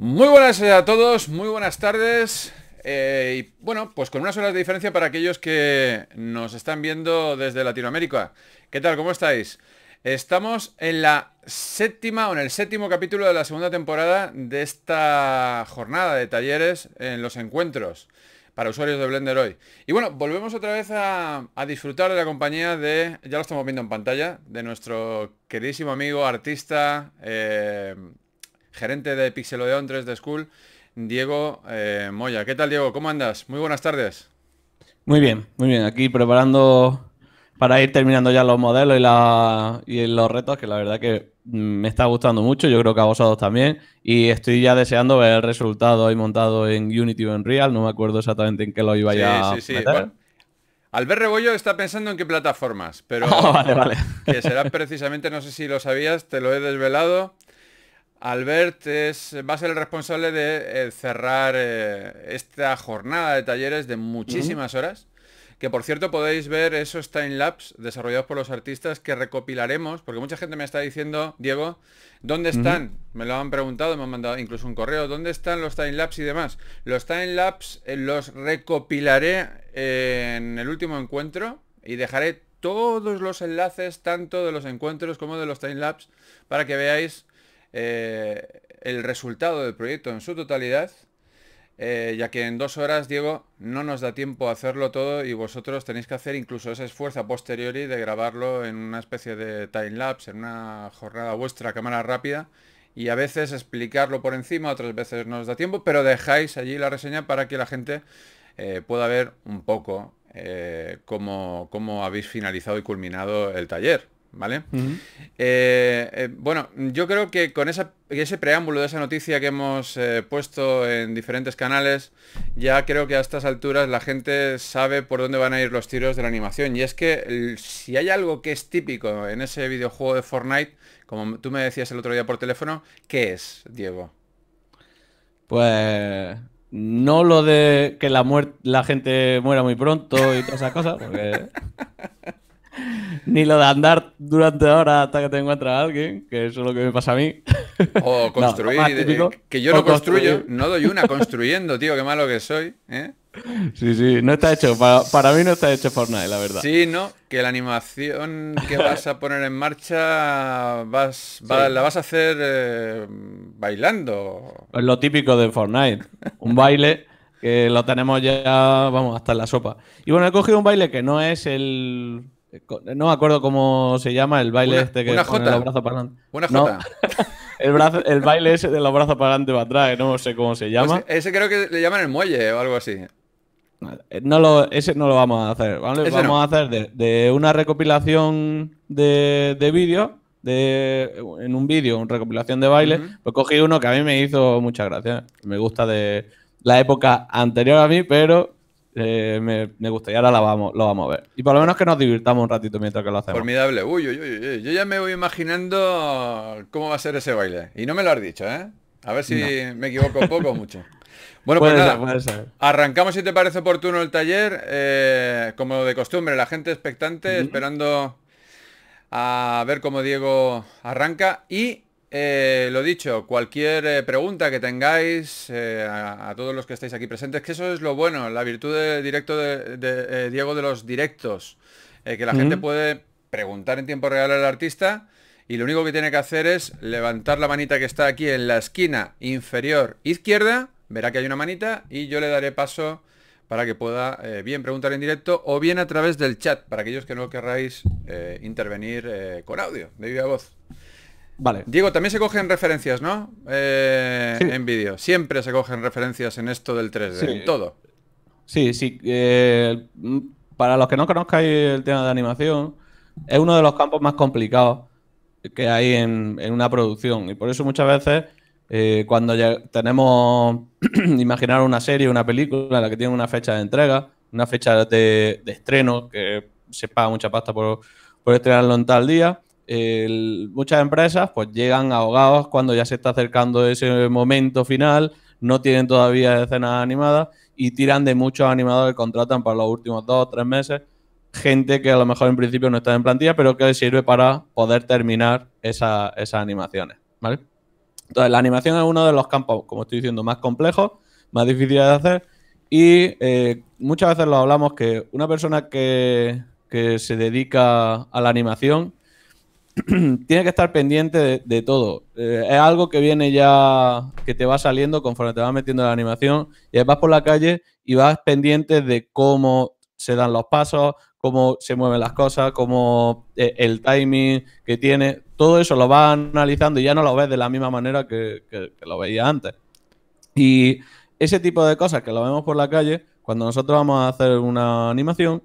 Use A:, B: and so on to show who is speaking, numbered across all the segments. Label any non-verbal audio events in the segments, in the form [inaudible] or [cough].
A: Muy buenas eh, a todos, muy buenas tardes. Eh, y bueno, pues con unas horas de diferencia para aquellos que nos están viendo desde Latinoamérica. ¿Qué tal? ¿Cómo estáis? Estamos en la séptima o en el séptimo capítulo de la segunda temporada de esta jornada de talleres en los encuentros para usuarios de Blender hoy. Y bueno, volvemos otra vez a, a disfrutar de la compañía de, ya lo estamos viendo en pantalla, de nuestro queridísimo amigo, artista, eh, gerente de Pixelodeon 3 de School, Diego eh, Moya. ¿Qué tal, Diego? ¿Cómo andas? Muy buenas tardes.
B: Muy bien, muy bien. Aquí preparando para ir terminando ya los modelos y, la, y los retos, que la verdad que me está gustando mucho, yo creo que a vosotros también, y estoy ya deseando ver el resultado hoy montado en Unity o en Real, no me acuerdo exactamente en qué lo iba a ya sí, sí. Meter.
A: Albert Rebollo está pensando en qué plataformas, pero [laughs] ah, vale, vale. que será precisamente, no sé si lo sabías, te lo he desvelado, Albert es, va a ser el responsable de eh, cerrar eh, esta jornada de talleres de muchísimas horas. Que por cierto podéis ver esos time laps desarrollados por los artistas que recopilaremos, porque mucha gente me está diciendo, Diego, ¿dónde están? Me lo han preguntado, me han mandado incluso un correo, ¿dónde están los time laps y demás? Los time laps eh, los recopilaré en el último encuentro y dejaré todos los enlaces, tanto de los encuentros como de los time laps, para que veáis eh, el resultado del proyecto en su totalidad, eh, ya que en dos horas, Diego, no nos da tiempo a hacerlo todo y vosotros tenéis que hacer incluso ese esfuerzo a posteriori de grabarlo en una especie de time-lapse, en una jornada vuestra, cámara rápida, y a veces explicarlo por encima, otras veces no os da tiempo, pero dejáis allí la reseña para que la gente eh, pueda ver un poco como cómo habéis finalizado y culminado el taller. ¿vale? Eh, eh, bueno, yo creo que con ese preámbulo de esa noticia que hemos eh, puesto en diferentes canales, ya creo que a estas alturas la gente sabe por dónde van a ir los tiros de la animación. Y es que si hay algo que es típico en ese videojuego de Fortnite, como tú me decías el otro día por teléfono, ¿qué es, Diego?
B: Pues no lo de que la, la gente muera muy pronto y todas esas cosas, [laughs] [laughs] ni lo de andar durante horas hasta que te encuentras a alguien, que eso es lo que me pasa a mí. [laughs] O construir, eh, que yo no construyo, no
A: doy una construyendo, tío, qué malo que soy. ¿eh?
B: Sí, sí, no está hecho, para, mí no está hecho Fortnite, la verdad.
A: Sí, no, que la animación que vas a poner en marcha vas, [laughs] la vas a hacer eh, bailando.
B: Es lo típico de Fortnite, un baile que lo tenemos ya, vamos, hasta en la sopa. Y bueno, he cogido un baile que no es el eh, no me acuerdo cómo se llama el baile este que de los brazos para adelante. Una J. el, [laughs] el, baile ese de los brazos para adelante para atrás, no sé cómo se llama.
A: ese creo que le llaman el muelle o algo así.
B: Eh, no lo, ese no lo vamos a hacer. Vamos a hacer de, una recopilación de, de vídeos, de, en un vídeo, una recopilación de baile. Pues cogí uno que a mí me hizo muchas gracias. Me gusta de la época anterior a mí, pero eh, me, gusta y ahora lo vamos a ver. Y por lo menos que nos divirtamos un ratito mientras que lo hacemos.
A: Formidable. Uy, uy, uy, Yo ya me voy imaginando cómo va a ser ese baile. Y no me lo has dicho, ¿eh? A ver si me equivoco un poco o mucho. [laughs] Bueno, pues nada, arrancamos si te parece oportuno el taller. Eh, como de costumbre, la gente expectante, esperando a ver cómo Diego arranca. Y eh, lo dicho, cualquier eh, pregunta que tengáis eh, a, todos los que estáis aquí presentes, que eso es lo bueno, la virtud de directo de, Diego de los directos, que la gente puede preguntar en tiempo real al artista y lo único que tiene que hacer es levantar la manita que está aquí en la esquina inferior izquierda, verá que hay una manita y yo le daré paso para que pueda bien preguntar en directo o bien a través del chat, para aquellos que no querráis intervenir con audio, de viva voz. Vale. Diego, también se cogen referencias, ¿no? Eh, en vídeo. Siempre se cogen referencias en esto del 3D, en todo.
B: Sí, sí. Eh, para los que no conozcáis el tema de animación, es uno de los campos más complicados que hay en, una producción. Y por eso muchas veces, eh, cuando ya tenemos, [clears throat] imaginar una serie, una película, la que tiene una fecha de entrega, una fecha de, estreno, que se paga mucha pasta por, por estrenarlo en tal día, muchas empresas pues llegan ahogados cuando ya se está acercando ese momento final, no tienen todavía escenas animadas y tiran de muchos animadores que contratan para los últimos dos o tres meses, gente que a lo mejor en principio no está en plantilla, pero que sirve para poder terminar esas animaciones, ¿vale? Entonces, la animación es uno de los campos, como estoy diciendo, más complejos, más difíciles de hacer y eh, muchas veces lo hablamos que una persona que, que se dedica a la animación [clears throat] tiene que estar pendiente de, todo. Eh, es algo que viene ya, que te va saliendo conforme te vas metiendo la animación y eh, vas por la calle y vas pendiente de cómo se dan los pasos, cómo se mueven las cosas, cómo eh, el timing que tiene. Todo eso lo vas analizando y ya no lo ves de la misma manera que, lo veía antes. Y ese tipo de cosas que lo vemos por la calle, cuando nosotros vamos a hacer una animación,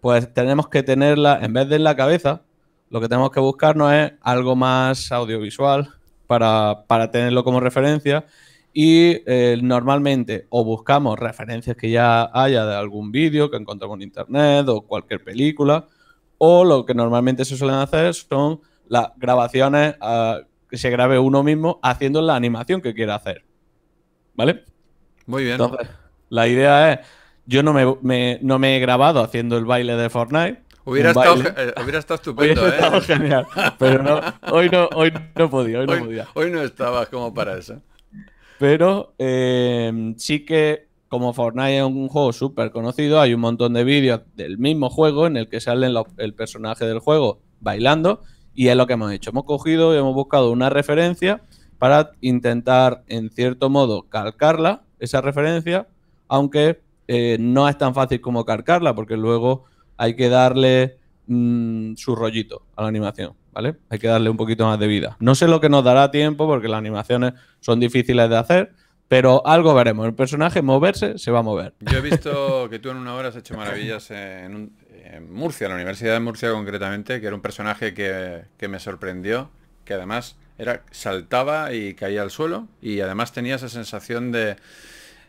B: pues tenemos que tenerla en vez de en la cabeza, lo que tenemos que buscar no es algo más audiovisual para, tenerlo como referencia. Y eh, normalmente o buscamos referencias que ya haya de algún vídeo que encontramos en internet o cualquier película, o lo que normalmente se suelen hacer son las grabaciones ah, que se grabe uno mismo haciendo la animación que quiera hacer. ¿Vale? Muy bien. la idea es, yo no no me he grabado haciendo el baile de Fortnite, Hubiera, estado, eh, hubiera estado ¿eh? genial, pero no, hoy no, hoy no podía,
A: hoy no estabas como para eso.
B: Pero eh, sí que como Fortnite es un juego súper conocido, hay un montón de vídeos del mismo juego en el que salen el personaje del juego bailando y es lo que hemos hecho. Hemos cogido y hemos buscado una referencia para intentar, en cierto modo, calcarla, esa referencia, aunque eh, no es tan fácil como calcarla, porque luego hay que darle mm, su rollito a la animación, ¿vale? Hay que darle un poquito más de vida. No sé lo que nos dará tiempo porque las animaciones son difíciles de hacer, pero algo veremos. El personaje moverse se va a mover.
A: Yo he visto que tú en una hora has hecho maravillas en, Murcia, en la Universidad de Murcia concretamente, que era un personaje que, que me sorprendió, que además era saltaba y caía al suelo y además tenía esa sensación de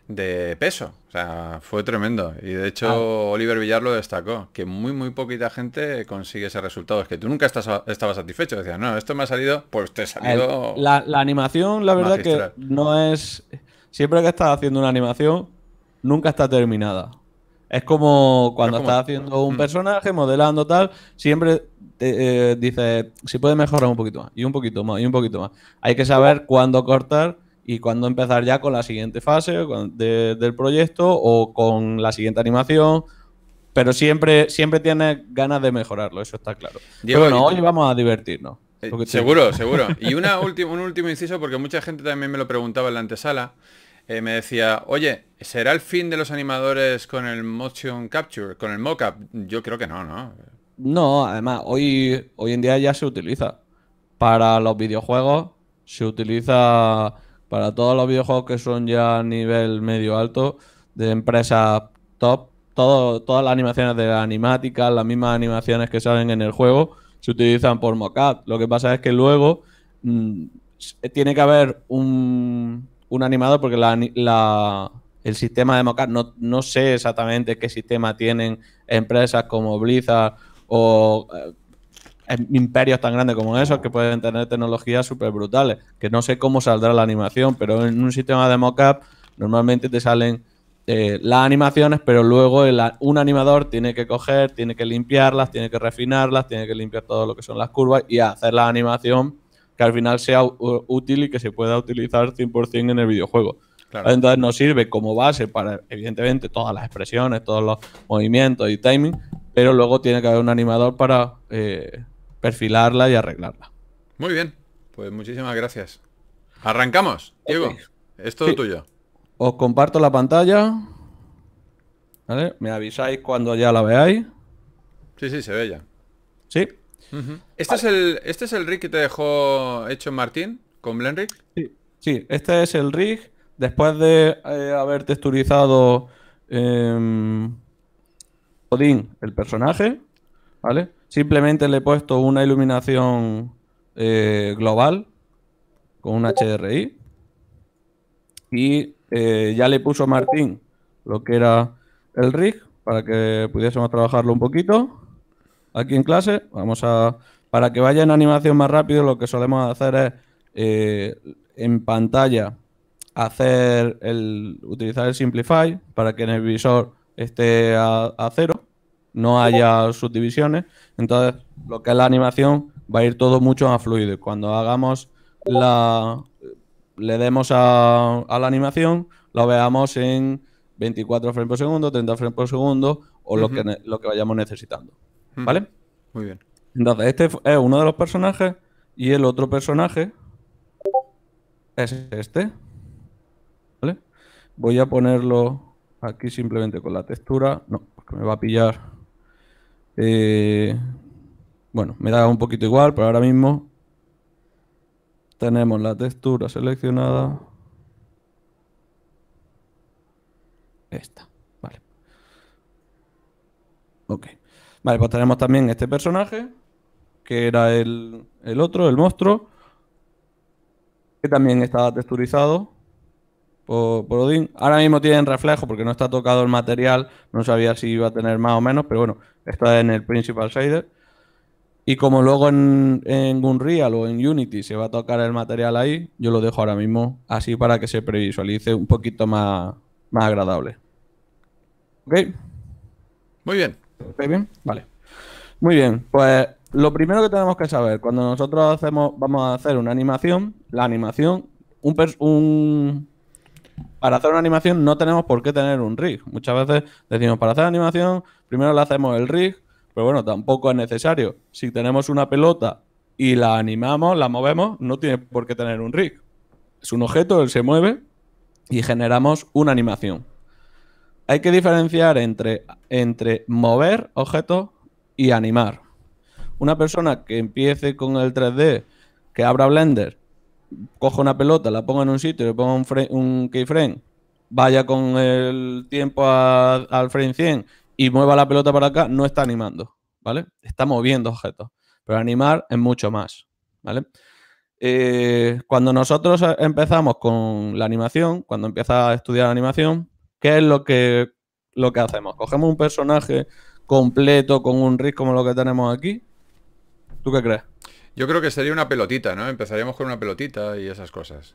A: de peso. O sea, fue tremendo. Y de hecho ah. Oliver Villar lo destacó, que muy, muy poquita gente consigue ese resultado. Es que tú nunca estás, estabas satisfecho. Decías, no, esto me ha salido, pues te ha salido... la, animación, la verdad que
B: no es... Siempre que estás haciendo una animación, nunca está terminada. Es como cuando estás haciendo un mm. personaje, modelando tal, siempre te, eh, dices, si puede mejorar un poquito más, y un poquito más, y un poquito más. Hay que saber cuándo cortar y cuando empezar ya con la siguiente fase del proyecto o con la siguiente animación. Pero siempre, siempre tienes ganas de mejorarlo, eso está claro. bueno, hoy vamos a divertirnos. Eh, seguro, [laughs] seguro. Y una
A: un último inciso, porque mucha gente también me lo preguntaba en la antesala. Eh, me decía, oye, ¿será el fin de los animadores con el motion capture, con el mockup? Yo creo que no, ¿no?
B: No, además, hoy, hoy en día ya se utiliza. Para los videojuegos se utiliza para todos los videojuegos que son ya a nivel medio alto, de empresas top, todas las animaciones de la animática, las mismas animaciones que salen en el juego, se utilizan por mocap. Lo que pasa es que luego mm, tiene que haber un, animador porque el sistema de mocap, no, sé exactamente qué sistema tienen empresas como Blizzard o eh, imperios tan grandes como esos que pueden tener tecnologías súper brutales. Que no sé cómo saldrá la animación, pero en un sistema de mock-up normalmente te salen eh, las animaciones, pero luego un animador tiene que coger, tiene que limpiarlas, tiene que refinarlas, tiene que limpiar todo lo que son las curvas y hacer la animación que al final sea útil y que se pueda utilizar 100% en el videojuego. Entonces nos sirve como base para, evidentemente, todas las expresiones, todos los movimientos y timing, pero luego tiene que haber un animador para eh, perfilarla y arreglarla.
A: Muy bien, pues muchísimas gracias. Arrancamos, Diego. esto Es todo tuyo.
B: Os comparto la pantalla. ¿Vale? Me avisáis cuando ya la veáis. Sí, sí, se ve ya. Sí.
A: este, es el, ¿Este es el rig que te dejó hecho Martín con Blenrig?
B: Sí, sí, este es el rig. Después de eh, haber texturizado eh, el personaje, ¿vale? Simplemente le he puesto una iluminación eh, global con un HDRI Y eh, ya le puso Martín lo que era el rig para que pudiésemos trabajarlo un poquito aquí en clase. Vamos a. Para que vaya en animación más rápido, lo que solemos hacer es eh, en pantalla hacer el. utilizar el Simplify para que en el visor esté a cero no haya subdivisiones. Entonces, lo que es la animación va a ir todo mucho más fluido. Cuando hagamos la. le demos a, la animación, lo veamos en 24 frames por segundo, 30 frames por segundo o lo, que, lo que vayamos necesitando. ¿Vale? Muy bien. Entonces, este es uno de los personajes y el otro personaje es este. ¿Vale? Voy a ponerlo aquí simplemente con la textura. No, porque me va a pillar eh, bueno, me da un poquito igual, pero ahora mismo tenemos la textura seleccionada. Esta, vale. Ok. Vale, pues tenemos también este personaje, que era el, el otro, el monstruo, que también estaba texturizado por, Ahora mismo tienen reflejo porque no está tocado el material, no sabía si iba a tener más o menos, pero bueno, está en el Principal Shader. Y como luego en, Unreal o en Unity se va a tocar el material ahí, yo lo dejo ahora mismo así para que se previsualice un poquito más, más agradable. ¿Ok? Muy bien. ¿Está bien? Vale. Muy bien, pues lo primero que tenemos que saber, cuando nosotros hacemos, vamos a hacer una animación, la animación, un, un, para hacer una animación no tenemos por qué tener un rig. Muchas veces decimos, para hacer animación, primero le hacemos el rig, pero bueno, tampoco es necesario. Si tenemos una pelota y la animamos, la movemos, no tiene por qué tener un rig. Es un objeto, él se mueve y generamos una animación. Hay que diferenciar entre, entre mover objetos y animar. Una persona que empiece con el 3D, que abra Blender cojo una pelota, la pongo en un sitio, le pongo un, keyframe, vaya con el tiempo al frame 100 y mueva la pelota para acá, no está animando, ¿vale? Está moviendo objetos, pero animar es mucho más, ¿vale? Eh, cuando nosotros empezamos con la animación, cuando empieza a estudiar animación, ¿qué es lo que, lo que hacemos? Cogemos un personaje completo con un rig como lo que tenemos aquí. ¿Tú qué crees?
A: Yo creo que sería una pelotita, ¿no? Empezaríamos con una pelotita y esas cosas.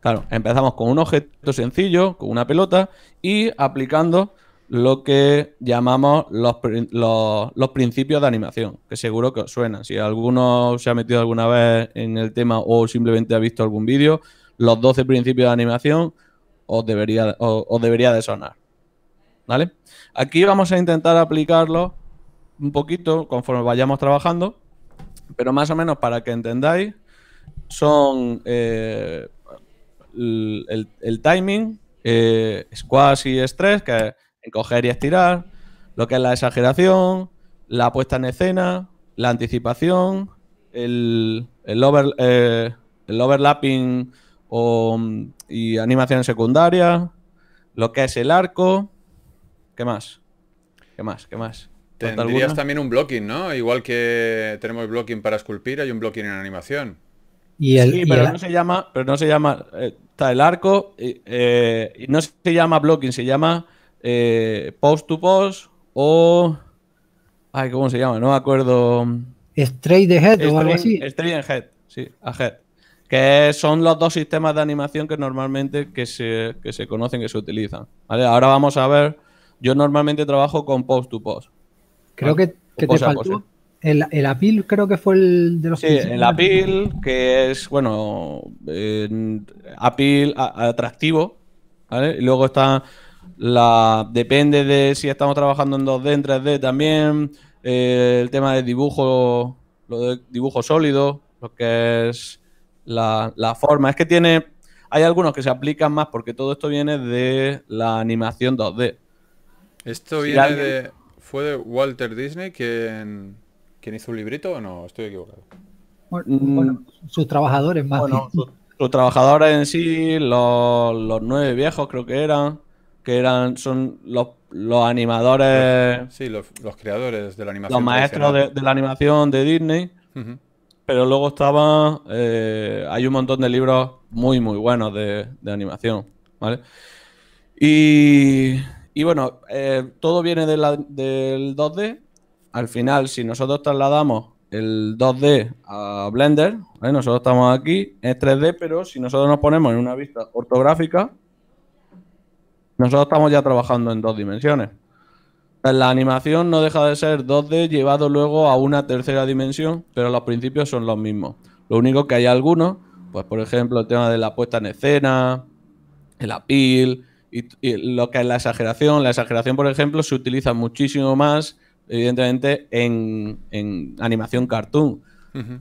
B: Claro, empezamos con un objeto sencillo, con una pelota, y aplicando lo que llamamos los, principios de animación, que seguro que os suenan. Si alguno se ha metido alguna vez en el tema o simplemente ha visto algún vídeo, los 12 principios de animación os debería, os, debería de sonar. ¿Vale? Aquí vamos a intentar aplicarlo un poquito conforme vayamos trabajando pero más o menos para que entendáis, son eh, el, timing, eh, squash y stress que es encoger y estirar, lo que es la exageración, la puesta en escena, la anticipación, el, eh, overlapping o, y animación secundaria, lo que es el arco. ¿Qué más? ¿Qué más? ¿Qué más? Tendrías
A: también un blocking, ¿no? Igual que tenemos blocking para esculpir, hay un blocking en animación. Y
B: el, sí, pero, no se llama, pero no se llama. Eh, está el arco eh, y, no se llama blocking, se llama eh, post to post o. Ay, ¿cómo se llama? No me acuerdo.
C: Straight ahead head o algo así. Straight head, sí,
B: head, Que son los dos sistemas de animación que normalmente que se, que se conocen, que se utilizan. ¿Vale? Ahora vamos a ver. Yo normalmente trabajo con post to post.
C: Creo que, que pues te faltó. El, el, Apil creo que fue el de los... Sí, el Apil,
B: que es, bueno, Apil atractivo, ¿vale? Y luego está la... Depende de si estamos trabajando en 2D, en 3D también, eh, el tema de dibujo, lo de dibujo sólido, lo que es la, forma. Es que tiene... Hay algunos que se aplican más porque todo esto viene de la animación 2D.
A: Esto viene de fue Walter Disney quien, quien hizo un librito o no, estoy equivocado.
C: Bueno, mm. sus trabajadores más. Bueno, sus, trabajadores en
B: sí, los, nueve viejos creo que eran, que eran, son los, animadores.
A: Sí, los, creadores de la animación. Los maestros de, la
B: animación de Disney. Pero luego estaba. Eh, hay un montón de libros muy, muy buenos de, de animación. ¿Vale? Y y bueno, eh, todo viene del 2D. Al final, si nosotros trasladamos el 2D a Blender, nosotros estamos aquí en 3D, pero si nosotros nos ponemos en una vista ortográfica, nosotros estamos ya trabajando en dos dimensiones. La animación no deja de ser 2D llevado luego a una tercera dimensión, pero los principios son los mismos. Lo único que hay algunos, pues por ejemplo el tema de la puesta en escena, el apil, y, lo que es la exageración, la exageración, por ejemplo, se utiliza muchísimo más, evidentemente, en, animación cartoon.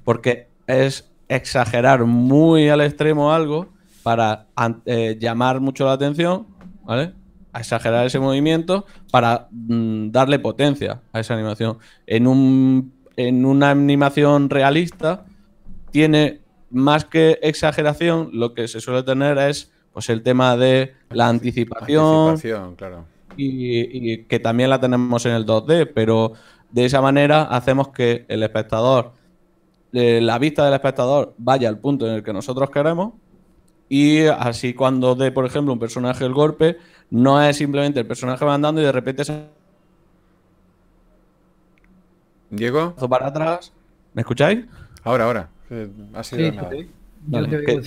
B: Porque es exagerar muy al extremo algo para eh, llamar mucho la atención, ¿vale? A exagerar ese movimiento para mm, darle potencia a esa animación. en una animación realista tiene más que exageración, lo que se suele tener es pues el tema de la anticipación, claro. y, que también la tenemos en el 2D, pero de esa manera hacemos que el espectador, eh, la vista del espectador vaya al punto en el que nosotros queremos y así cuando dé, por ejemplo, un personaje el golpe, no es simplemente el personaje mandando y de repente se...
A: Diego. Para atrás.
B: ¿Me escucháis? Ahora,
A: ahora. Eh, vale,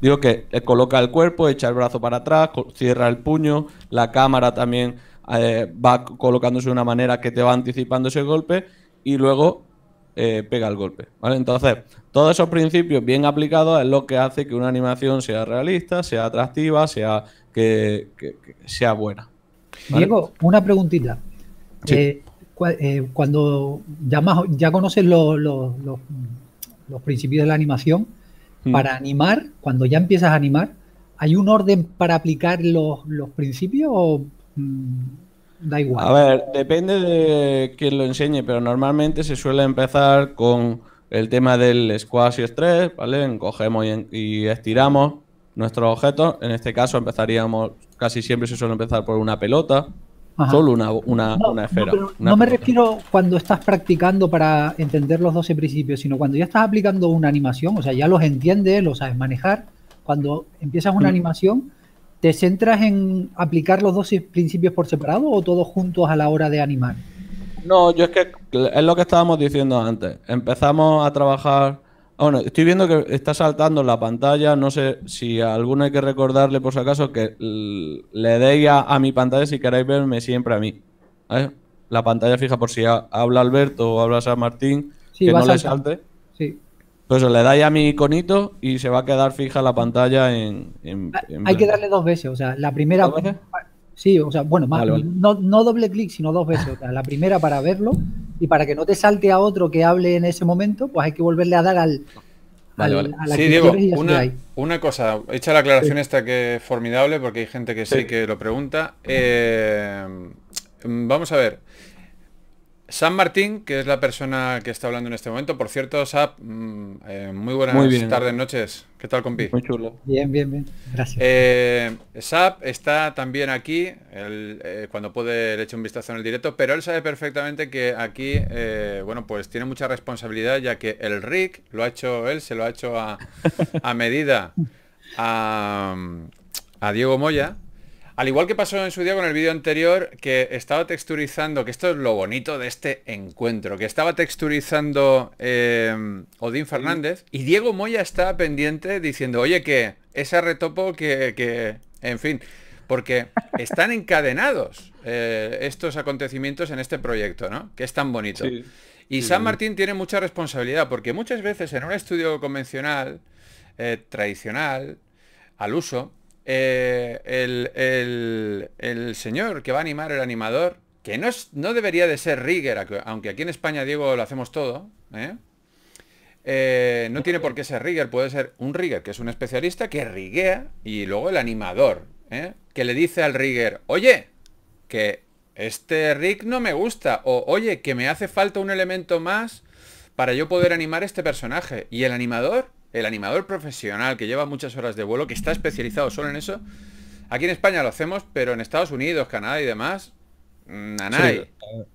B: Digo que coloca el cuerpo, echa el brazo para atrás, cierra el puño, la cámara también eh, va colocándose de una manera que te va anticipando ese golpe y luego eh, pega el golpe. ¿vale? Entonces, todos esos principios bien aplicados es lo que hace que una animación sea realista, sea atractiva, sea que, sea buena. Diego,
C: una preguntita. Eh, cuando ya, ya conoces los principios de la animación, Mm. Para animar, cuando ya empiezas a animar, ¿hay un orden para aplicar los, principios o mm, da igual? A
B: ver, depende de quién lo enseñe, pero normalmente se suele empezar con el tema del squash y stress, ¿vale? Encogemos y, y estiramos nuestros objetos. En este caso empezaríamos, casi siempre se suele empezar por una pelota, Solo una, una, esfera. No, me
C: refiero cuando estás practicando para entender los 12 principios, sino cuando ya estás aplicando una animación, o sea, ya los entiendes, los sabes manejar. Cuando empiezas una mm. animación, ¿te centras en aplicar los 12 principios por separado o todos juntos a la hora de animar?
B: No, yo es que es lo que estábamos diciendo antes. Empezamos a trabajar Ah, bueno, estoy viendo que está saltando la pantalla. No sé si alguno hay que recordarle, por si acaso, que le deis a, mi pantalla si queréis verme siempre a mí. La pantalla fija por si habla Alberto o habla San Martín, que no le salte. Sí. Pues le dais a mi iconito y se va a quedar fija la pantalla en.
C: Ah, hay que darle dos veces. O sea, la primera. Sí, o sea, bueno, No, no, doble clic, sino dos veces. O sea, la primera para verlo y para que no te salte a otro que hable en ese momento, pues hay que volverle a dar al... sí, Diego,
A: una, cosa, hecha la aclaración esta que es formidable, porque hay gente que sí, que lo pregunta. Eh, vamos a ver, San Martín, que es la persona que está hablando en este momento. Por cierto, Sap, mm, eh, muy buenas tardes, noches. ¿Qué tal, compi? Muy chulo.
C: Bien, bien, bien. Gracias.
A: Eh, Sap está también aquí, eh, cuando puede le eche un vistazo en el directo, pero él sabe perfectamente que aquí, eh, bueno, pues tiene mucha responsabilidad, ya que el Rick lo ha hecho él, se lo ha hecho a, medida a Diego Moya, al igual que pasó en su día con el vídeo anterior, que estaba texturizando, que esto es lo bonito de este encuentro, que estaba texturizando em, Odín Fernández y Diego Moya está pendiente diciendo, oye, que ese retopo que, en fin, porque están encadenados eh, estos acontecimientos en este proyecto, ¿no? Que es tan bonito. y San Martín tiene mucha responsabilidad, porque muchas veces en un estudio convencional, eh, tradicional, al uso, eh, el, señor que va a animar, el animador, que no, no debería de ser Rigger, aunque aquí en España, Diego, lo hacemos todo, ¿eh? Eh, no tiene por qué ser rigger, puede ser un rigger, que es un especialista que riguea, y luego el animador, que le dice al rigger, oye, que este rig no me gusta, o oye, que me hace falta un elemento más para yo poder animar este personaje. Y el animador el animador profesional que lleva muchas horas de vuelo, que está especializado solo en eso. Aquí en España lo hacemos, pero en Estados Unidos, Canadá y demás, mm, nanay.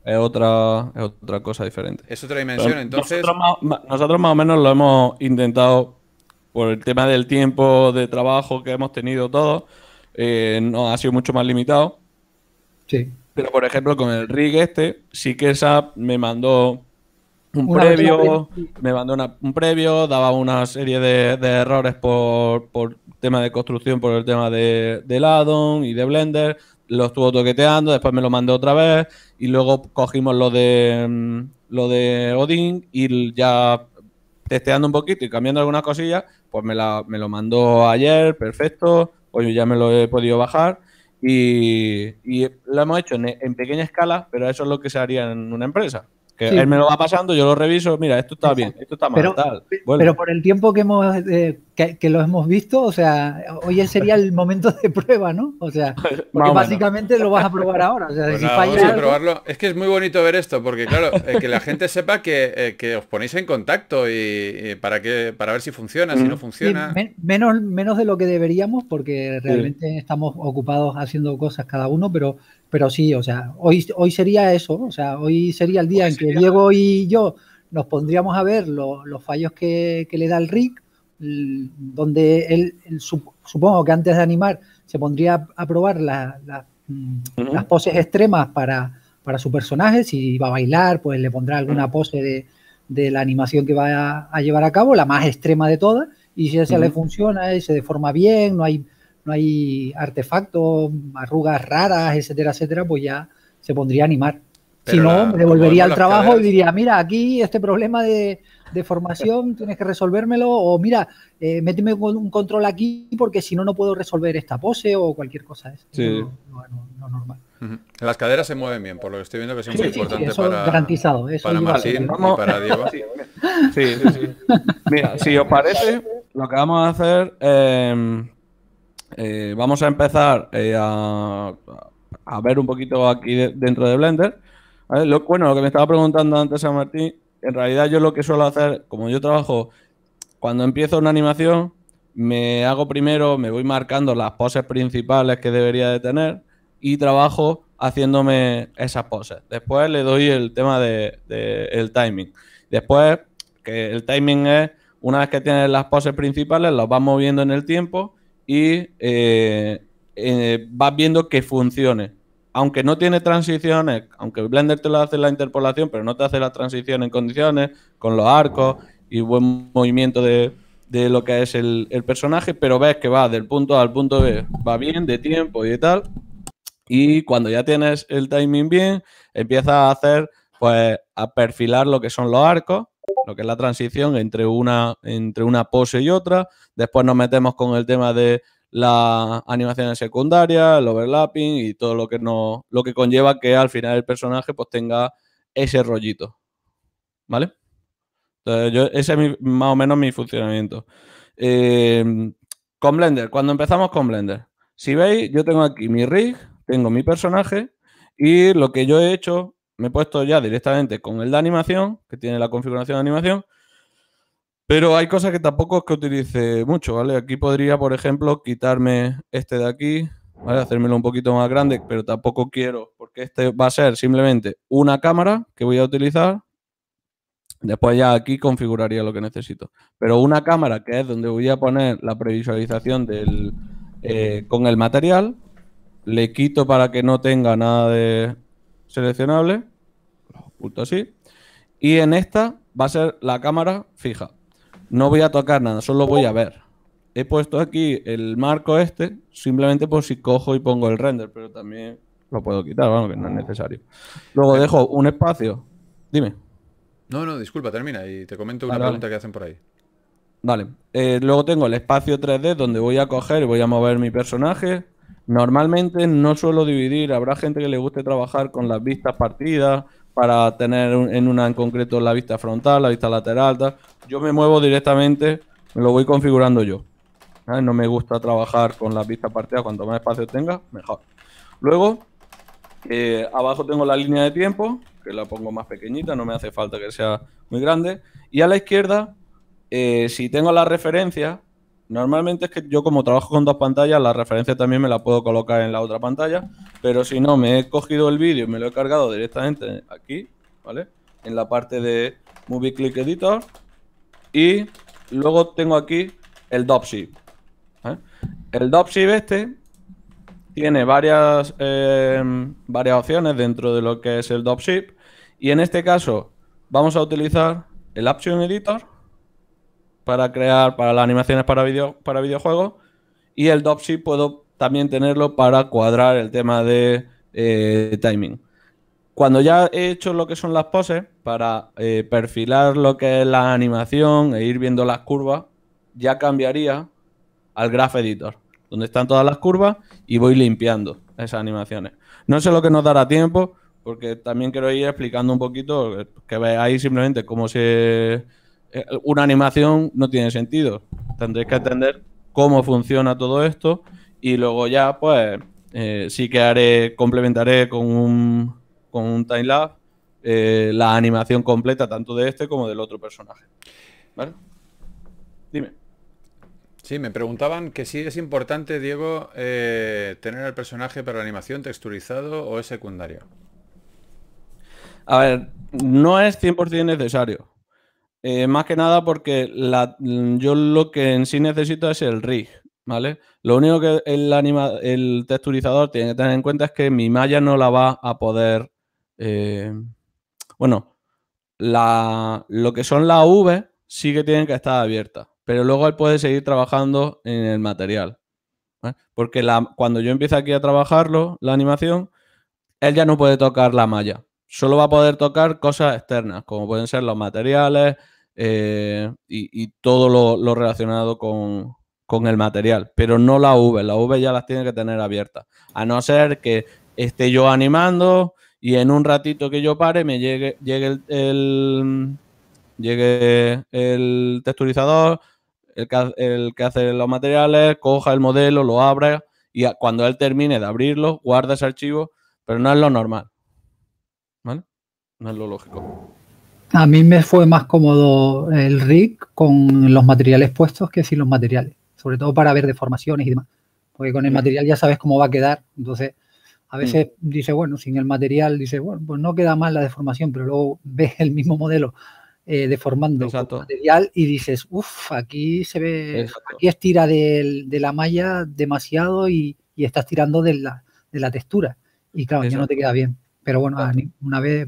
B: es, otra, es otra cosa diferente. Es otra dimensión, entonces... Nosotros más, o menos lo hemos intentado por el tema del tiempo de trabajo que hemos tenido todos. Eh, no ha sido mucho más limitado. Sí. Pero por ejemplo, con el rig este, sí que esa me mandó un previo, me mandó un previo, daba una serie de, errores por, tema de construcción, por el tema de, del addon y de Blender, lo estuvo toqueteando, después me lo mandó otra vez y luego cogimos lo de mm, lo de Odin y ya testeando un poquito y cambiando algunas cosillas, pues me, la, me lo mandó ayer, perfecto, hoy pues ya me lo he podido bajar y, lo hemos hecho en, en pequeña escala, pero eso es lo que se haría en una empresa él me lo va pasando, yo lo reviso, mira, esto está bien,
D: esto está
C: mal, pero, por el tiempo que hemos eh, que, lo hemos visto, o sea, hoy sería el momento de prueba, ¿no? O sea, [laughs] porque básicamente lo vas a probar ahora. O sea, pues si
A: Es que es muy bonito ver esto, porque claro, eh, que la gente sepa que, eh, os ponéis en contacto y, para que para ver si funciona, si no mm. funciona.
C: menos, menos de lo que deberíamos, porque realmente estamos ocupados haciendo cosas cada uno, pero pero sí, o sea, hoy, hoy sería eso, o sea, hoy sería el día en que Diego y yo nos pondríamos a ver los fallos que, le da el Rick, mm, donde él, supongo que antes de animar, se pondría a probar mm, las poses extremas para, para su personaje, si va a bailar, pues le pondrá alguna pose de, la animación que va a, llevar a cabo, la más extrema de todas, y si esa le funciona, se deforma bien, no hay no hay artefactos, arrugas raras, etcétera, etcétera, pues ya se pondría a animar.
A: si no, me devolvería al trabajo y
C: diría, mira, aquí este problema de, formación [laughs] tienes que resolvérmelo, o mira, eh, méteme un control aquí porque si no, no puedo resolver esta pose o cualquier cosa. Es
A: sí. no, normal. Las caderas se mueven bien, por lo que estoy viendo que es muy importante eso para, garantizado, eso para Martín para [laughs] Diego. sí, sí, sí.
B: Mira, si os parece,
A: lo que vamos a hacer... Eh,
B: eh, vamos a empezar eh, a, ver un poquito aquí dentro de Blender. Lo, bueno, lo que me estaba preguntando antes a Martín, en realidad yo lo que suelo hacer, como yo trabajo, cuando empiezo una animación, me hago primero, me voy marcando las poses principales que debería de tener y trabajo haciéndome esas poses. Después le doy el tema del de, el timing. Después, que el timing es, una vez que tienes las poses principales, las vas moviendo en el tiempo y eh, eh, vas viendo que funcione. Aunque no tiene transiciones, aunque Blender te lo hace la interpolación, pero no te hace la transición en condiciones, con los arcos y buen movimiento de, lo que es el, personaje, pero ves que va del punto A al punto B, va bien de tiempo y tal. Y cuando ya tienes el timing bien, empiezas a hacer, pues, a perfilar lo que son los arcos lo que es la transición entre una, entre una pose y otra. Después nos metemos con el tema de las animaciones secundaria... el overlapping y todo lo que, no, lo que conlleva que al final el personaje pues tenga ese rollito. ¿Vale? Entonces, ese es más o menos mi funcionamiento. Em, con Blender, cuando empezamos con Blender, si veis, yo tengo aquí mi rig, tengo mi personaje y lo que yo he hecho me he puesto ya directamente con el de animación, que tiene la configuración de animación, pero hay cosas que tampoco es que utilice mucho, ¿vale? Aquí podría, por ejemplo, quitarme este de aquí, ¿vale? Hacérmelo un poquito más grande, pero tampoco quiero, porque este va a ser simplemente una cámara que voy a utilizar. Después ya aquí configuraría lo que necesito. Pero una cámara que es donde voy a poner la previsualización del, eh, con el material, le quito para que no tenga nada de seleccionable, oculto así, y en esta va a ser la cámara fija. No voy a tocar nada, solo voy a ver. He puesto aquí el marco este, simplemente por si cojo y pongo el render, pero también lo puedo quitar, vamos, que no es necesario. Luego eh, dejo un espacio. Dime.
A: No, no, disculpa, termina y te comento una ah, pregunta que hacen por ahí.
B: Vale. Eh, luego tengo el espacio 3D donde voy a coger y voy a mover mi personaje. Normalmente no suelo dividir, habrá gente que le guste trabajar con las vistas partidas para tener en una en concreto la vista frontal, la vista lateral, tal. Yo me muevo directamente, lo voy configurando yo. ¿Eh? No me gusta trabajar con las vistas partidas, cuanto más espacio tenga, mejor. Luego, eh, abajo tengo la línea de tiempo, que la pongo más pequeñita, no me hace falta que sea muy grande. Y a la izquierda, eh, si tengo la referencia, Normalmente es que yo como trabajo con dos pantallas, la referencia también me la puedo colocar en la otra pantalla, pero si no, me he cogido el vídeo y me lo he cargado directamente aquí, ¿vale? En la parte de Movie Click Editor y luego tengo aquí el dropship. ¿eh? El dropship este tiene varias, eh, varias opciones dentro de lo que es el dropship y en este caso vamos a utilizar el Action Editor para crear, para las animaciones para, video, para videojuegos. Y el Dopsi puedo también tenerlo para cuadrar el tema de eh, timing. Cuando ya he hecho lo que son las poses, para eh, perfilar lo que es la animación e ir viendo las curvas, ya cambiaría al Graph Editor, donde están todas las curvas y voy limpiando esas animaciones. No sé lo que nos dará tiempo, porque también quiero ir explicando un poquito, eh, que veáis simplemente cómo se eh, una animación no tiene sentido. Tendréis que entender cómo funciona todo esto y luego ya, pues, eh, sí que haré, complementaré con un, con un timelapse eh, la animación completa tanto de este como del otro personaje.
A: ¿Vale? Dime. Sí, me preguntaban que si es importante, Diego, tener el personaje para la animación texturizado o es secundario.
B: A ver, no es 100% necesario. Eh, más que nada porque mm, yo lo que en sí necesito es el rig, ¿vale? Lo único que el, anima, el texturizador tiene que tener en cuenta es que mi malla no la va a poder... Eh, bueno, lo que son las V sí que tienen que estar abiertas, pero luego él puede seguir trabajando en el material. Porque cuando yo empiezo aquí a trabajarlo, la animación, él ya no puede tocar la malla. Solo va a poder tocar cosas externas, como pueden ser los materiales, eh, y, todo lo, relacionado con, con, el material, pero no la V, la V ya las tiene que tener abiertas, a no ser que esté yo animando y en un ratito que yo pare me llegue, llegue el, llegue el texturizador, el que, hace los materiales, coja el modelo, lo abra y cuando él termine de abrirlo, guarda ese archivo, pero no es lo normal.
C: ¿Vale? No es lo lógico. A mí me fue más cómodo el rig con los materiales puestos que sin los materiales, sobre todo para ver deformaciones y demás, porque con el material ya sabes cómo va a quedar, entonces a mm. veces dice, bueno, sin el material, dice, bueno, pues no queda mal la deformación, pero luego ves el mismo modelo eh, deformando el material y dices, uff, aquí se ve, aquí estira de, de, la malla demasiado y, estás tirando de la, de la, textura. Y claro, ya no te queda bien. Pero bueno, una vez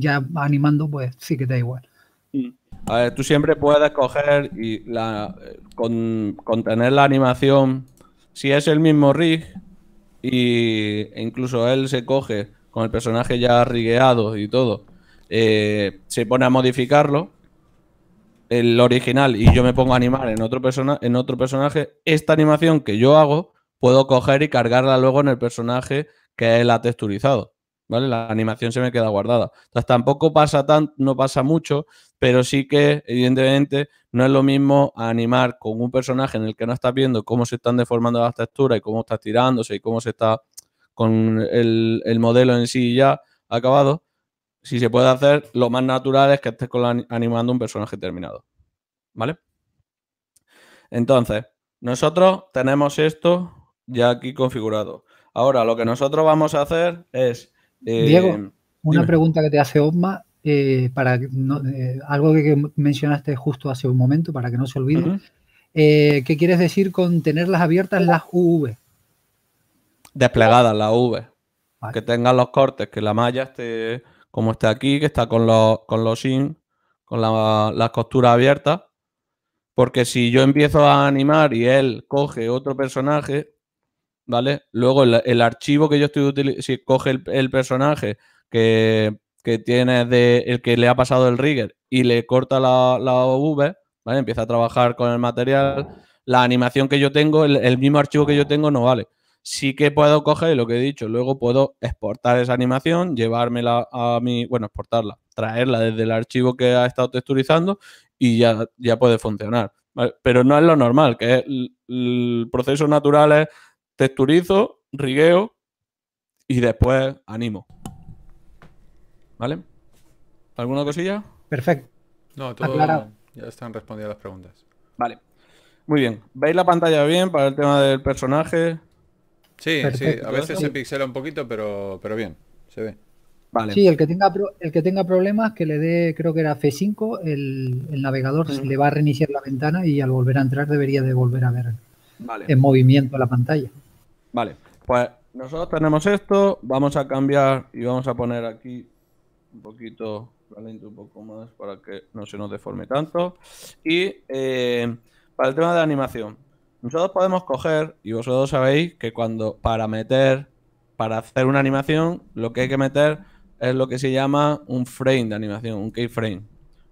C: ya animando, pues sí que da igual.
D: Mm.
B: A ver, tú siempre puedes coger y la, con, la animación, si es el mismo rig, y, e incluso él se coge con el personaje ya rigueado y todo, eh, se pone a modificarlo, el original, y yo me pongo a animar en otro, persona, en otro personaje, esta animación que yo hago, puedo coger y cargarla luego en el personaje que él ha texturizado. ¿vale? La animación se me queda guardada. Entonces tampoco pasa tanto, no pasa mucho, pero sí que evidentemente no es lo mismo animar con un personaje en el que no estás viendo cómo se están deformando las texturas y cómo está tirándose y cómo se está con el, modelo en sí ya acabado. Si se puede hacer, lo más natural es que estés con animando un personaje terminado. ¿Vale? Entonces, nosotros tenemos esto ya aquí configurado. Ahora, lo que nosotros vamos a hacer es
C: Diego, eh, una pregunta que te hace Osma, eh, para eh, algo que, mencionaste justo hace un momento, para que no se olvide. ¿Qué quieres decir con tenerlas abiertas las UV?
B: Desplegadas las V. Que tengan los cortes, que la malla esté como está aquí, que está con los, con los in, con la, las costuras abiertas. Porque si yo empiezo a animar y él coge otro personaje, ¿vale? Luego el, archivo que yo estoy utilizando, si coge el, personaje que, tiene de el que le ha pasado el rigger y le corta la, la V, Empieza a trabajar con el material. La animación que yo tengo, el, mismo archivo que yo tengo no vale sí que puedo coger lo que he dicho, luego puedo exportar esa animación, llevármela a mi, bueno, exportarla, traerla desde el archivo que ha estado texturizando y ya, ya puede funcionar. Pero no es lo normal, que el proceso natural es texturizo, rigueo y después animo. ¿Vale? ¿Alguna cosilla?
C: Perfecto. No, todo
B: Aclarado.
A: ya están respondidas las preguntas.
B: Vale. Muy bien. ¿Veis la pantalla bien para el tema
A: del personaje? Sí, sí. A veces se pixela un poquito, pero, pero bien. Se
C: ve. Vale. Sí, el que tenga el que tenga problemas que le dé, creo que era F5, el, navegador se le va a reiniciar la ventana y al volver a entrar debería de volver a ver en movimiento la pantalla.
B: Vale, pues nosotros tenemos esto, vamos a cambiar y vamos a poner aquí un poquito, lente un poco más para que no se nos deforme tanto. Y eh, para el tema de animación, nosotros podemos coger, y vosotros sabéis que cuando para meter, para hacer una animación, lo que hay que meter es lo que se llama un frame de animación, un keyframe.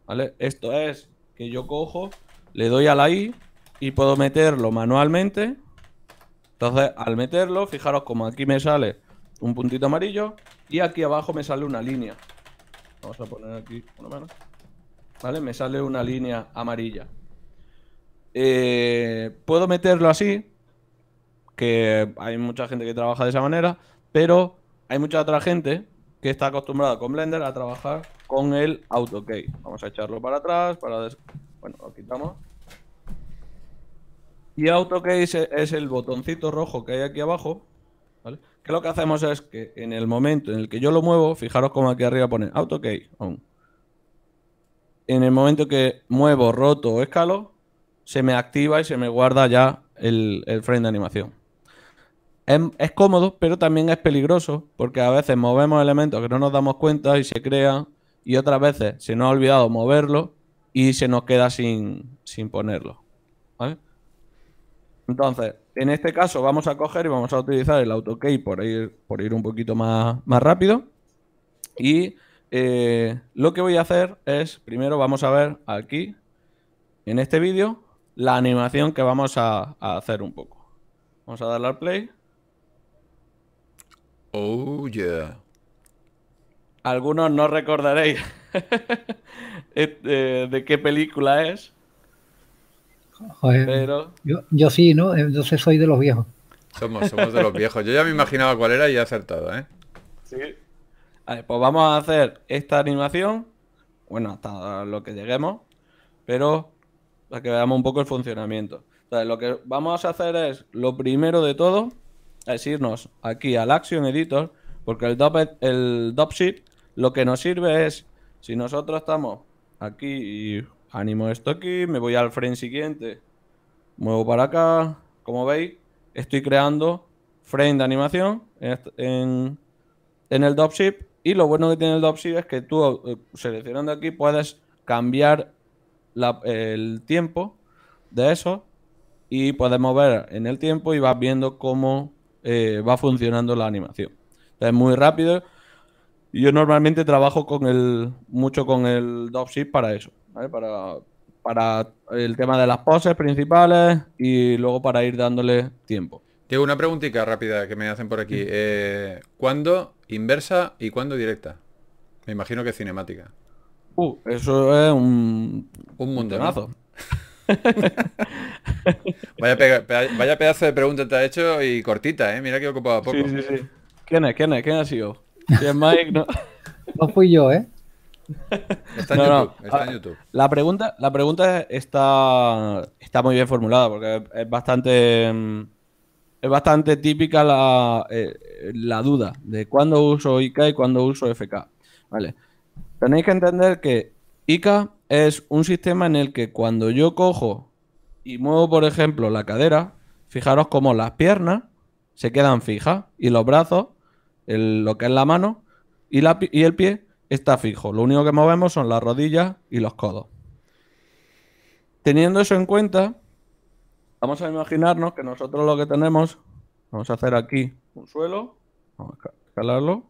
B: ¿Vale? Esto es que yo cojo, le doy a la I y puedo meterlo manualmente entonces, al meterlo, fijaros como aquí me sale un puntito amarillo y aquí abajo me sale una línea. Vamos a poner aquí una mano. ¿Vale? Me sale una línea amarilla. Eh, puedo meterlo así, que hay mucha gente que trabaja de esa manera, pero hay mucha otra gente que está acostumbrada con Blender a trabajar con el AutoKey. Vamos a echarlo para atrás, para... Bueno, lo quitamos. Y AutoCase es el botoncito rojo que hay aquí abajo, ¿vale? Que lo que hacemos es que en el momento en el que yo lo muevo, fijaros como aquí arriba pone AutoCase on. En el momento que muevo, roto o escalo, se me activa y se me guarda ya el, frame de animación. Em, es, cómodo, pero también es peligroso, porque a veces movemos elementos que no nos damos cuenta y se crean, y otras veces se nos ha olvidado moverlo y se nos queda sin, sin ponerlo. ¿Vale? Entonces, en este caso vamos a coger y vamos a utilizar el AutoKey por ir, por ir un poquito más, rápido. Y eh, lo que voy a hacer es, primero vamos a ver aquí, en este vídeo, la animación que vamos a, a hacer un poco. Vamos a darle al play. Oh, yeah. Algunos no recordaréis [laughs] eh, eh, de qué
A: película es,
C: yo, sí, ¿no? Entonces soy de los viejos.
A: Somos, somos de los viejos. Yo ya me imaginaba cuál era y he acertado, ¿eh?
C: Sí.
B: pues vamos a hacer esta animación. Bueno, hasta lo que lleguemos. Pero para que veamos un poco el funcionamiento. Entonces, lo que vamos a hacer es, lo primero de todo, es irnos aquí al Action Editor, porque el, dop, el lo que nos sirve es, si nosotros estamos aquí y animo esto aquí, me voy al frame siguiente, muevo para acá, como veis, estoy creando frame de animación en, el dropship y lo bueno que tiene el dropship es que tú eh, seleccionando aquí puedes cambiar el tiempo de eso y puedes mover en el tiempo y vas viendo cómo eh, va funcionando la animación. Entonces muy rápido. Yo normalmente trabajo con el, mucho con el dropship para eso. Para,
A: para el tema de las poses principales y luego para ir dándole tiempo. Tengo una preguntita rápida que me hacen por aquí. Eh, ¿Cuándo inversa y cuándo directa? Me imagino que cinemática.
B: Uh, eso es un...
A: Un montonazo. [laughs] vaya, vaya, pedazo de pregunta te ha hecho y cortita, ¿eh? Mira que ocupaba poco. Sí, sí, sí. ¿Quién es? ¿Quién es? ¿Quién ha sido?
B: ¿Quién es Mike?
C: no fui yo, ¿eh? Está en, ah, YouTube,
B: La pregunta, la pregunta está, está muy bien formulada porque es bastante, mm, es bastante típica eh, la, duda de cuándo uso IK y cuándo uso FK. Vale. Tenéis que entender que IK es un sistema en el que cuando yo cojo y muevo, por ejemplo, la cadera, fijaros cómo las piernas se quedan fijas y los brazos, lo que es la mano y, la, y el pie está fijo. Lo único que movemos son las rodillas y los codos. Teniendo eso en cuenta, vamos a imaginarnos que nosotros lo que tenemos, vamos a hacer aquí un suelo, vamos a escalarlo,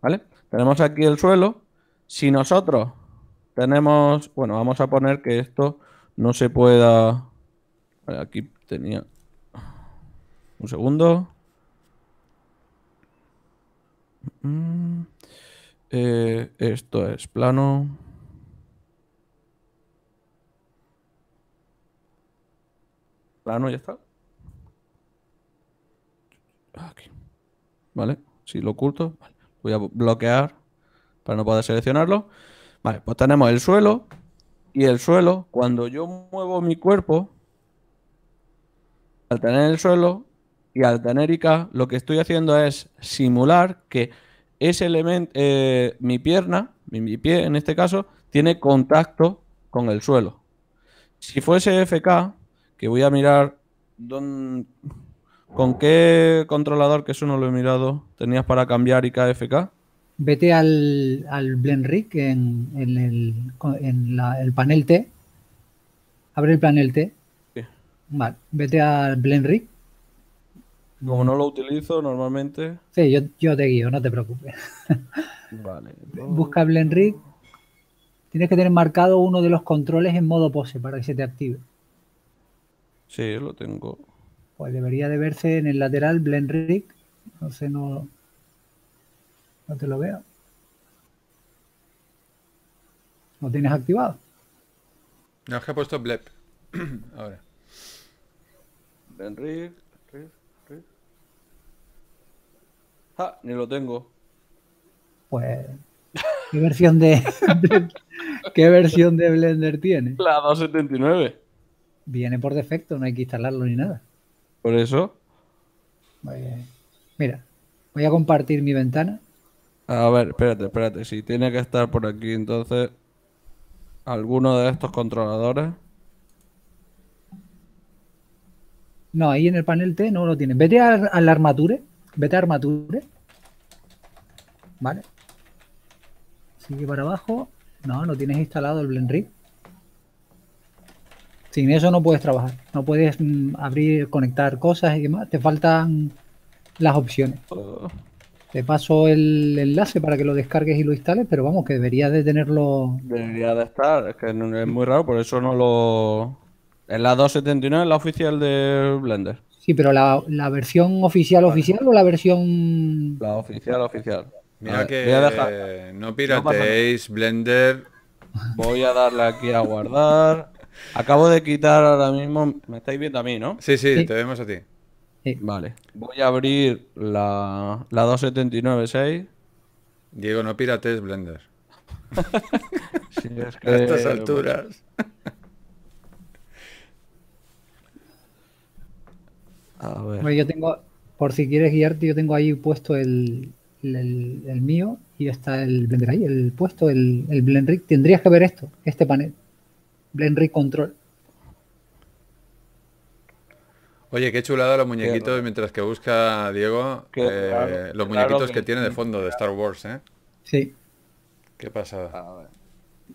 B: ¿vale? Tenemos aquí el suelo. Si nosotros tenemos, bueno, vamos a poner que esto no se pueda... Aquí tenía... Un segundo. Mm. Eh, esto es plano. Plano, ya está. Aquí. Ah, vale, si lo oculto, voy a bloquear para no poder seleccionarlo. Vale, pues tenemos el suelo y el suelo, cuando yo muevo mi cuerpo, al tener el suelo y al tener IK, lo que estoy haciendo es simular que ese elemento, eh, mi pierna, mi, pie en este caso, tiene contacto con el suelo. Si fuese FK, que voy a mirar con qué controlador, que eso no lo he mirado, tenías para cambiar IKFK.
C: Vete al, al Rig en, en, el, panel T. Abre el panel T. Vale, vete al Rig.
B: Como no lo utilizo normalmente.
C: Sí, yo, te guío, no te preocupes. [laughs]
D: Vale.
B: Busca
C: Blenrig. Tienes que tener marcado uno de los controles en modo pose para que se te active.
B: Sí, lo tengo.
C: Pues debería de verse en el lateral Blenrig. No sé, no, no te lo veo. no tienes activado?
A: No, es que he puesto Blep. [clears throat] Ahora. Blenrig.
B: Ah, ni lo tengo.
C: Pues. ¿Qué versión de, ¿qué versión de Blender tiene?
B: La 279.
C: Viene por defecto, no hay que instalarlo ni nada. ¿Por eso? Mira, voy a compartir mi ventana.
B: A ver, espérate, espérate. Si tiene que estar por aquí, entonces. ¿Alguno de estos controladores?
C: No, ahí en el panel T no lo tiene Vete a, la Vete a Vale. Sigue para abajo. No, no tienes instalado el rig Sin eso no puedes trabajar. No puedes mm, abrir, conectar cosas y demás. Te faltan las opciones. Oh. Te paso el enlace para que lo descargues y lo instales, pero vamos, que debería de tenerlo.
B: Debería de estar, es que es muy raro, por eso no lo. Es la 279, la oficial de Blender.
C: Sí, pero la, versión oficial, oficial o la versión. La oficial,
B: oficial. Mira que no pirateéis Blender. Voy a darle aquí a guardar. Acabo de quitar ahora mismo. Me estáis viendo a mí, ¿no? Sí, sí, te vemos a ti. Vale. Voy a abrir la, la 279.6.
A: Diego, no piratees Blender. [laughs]
D: A estas alturas. [laughs] yo
C: tengo, por si quieres guiarte, yo tengo ahí puesto el, mío y está el Blender ahí, el puesto, el, el Blendrick. Tendrías que ver esto, este panel. Blendrick Control.
A: Oye, qué chulada los muñequitos mientras que busca Diego eh, los muñequitos que tiene de fondo de Star Wars, ¿eh? Sí. Qué pasada.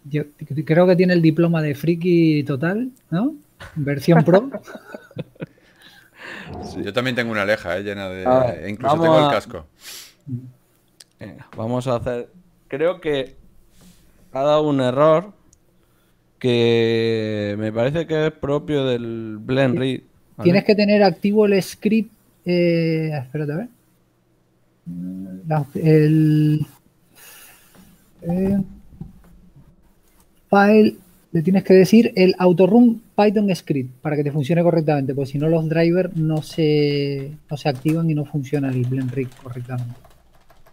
C: Yo creo que tiene el diploma de friki total, ¿no? Versión pro. [laughs]
A: Yo también tengo una aleja, eh, llena de. Ah, eh, incluso tengo el casco.
B: vamos a hacer.
A: Creo que
B: ha dado un error que me parece que es propio del Blend Read. Tienes
C: que tener activo el script. Eh, ah, espérate a ver. Mm, el. file. Le tienes que decir el autorun Python script para que te funcione correctamente, porque si no los drivers no se, no se activan y no funciona el BlendRig correctamente.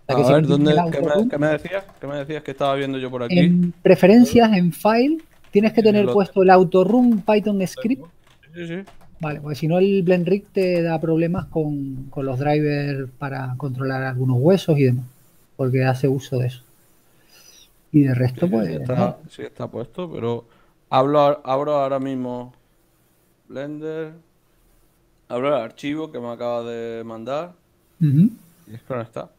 C: a ver,
B: ¿qué me, decías? ¿Qué me decías que estaba viendo yo por aquí? En
C: preferencias, en file, tienes que tener puesto el autorun Python script. Sí, sí. Vale, porque si no el BlendRig te da problemas con, los drivers para controlar algunos huesos y demás, porque hace uso de eso. Y de resto, pues...
B: Sí, está puesto, pero abro ahora mismo Blender. Abro el archivo que me acaba de mandar. Y es no está.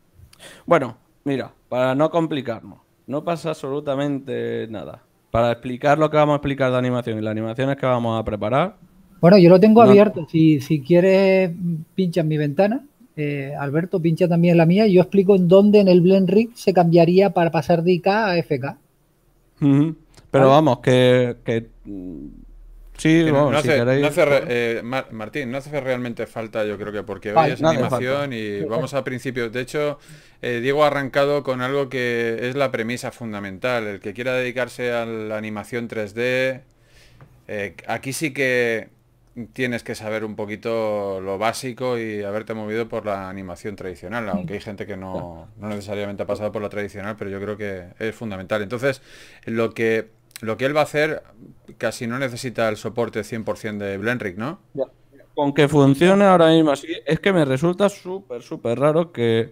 B: Bueno, mira, para no complicarnos, no pasa absolutamente nada. Para explicar lo que vamos a explicar de animación y las animaciones que vamos a preparar.
C: Bueno, yo lo tengo abierto. Si, quieres, pincha en mi ventana. Eh, Alberto, pincha también en la mía. Y yo explico en dónde en el Blend se cambiaría para pasar de IK a FK.
B: Pero ah. vamos, que, Sí, no,
A: Martín, no hace realmente falta, yo creo que, porque hoy animación y vamos a principios. De hecho, eh, Diego ha arrancado con algo que es la premisa fundamental. El que quiera dedicarse a la animación 3D, eh, aquí sí que tienes que saber un poquito lo básico y haberte movido por la animación tradicional, aunque hay gente que no, no necesariamente ha pasado por la tradicional, pero yo creo que es fundamental. Entonces, lo que, lo que él va a hacer casi no necesita el soporte 100% de Blenrick, ¿no?
B: Con que funcione ahora mismo así, es que me resulta súper, súper raro que,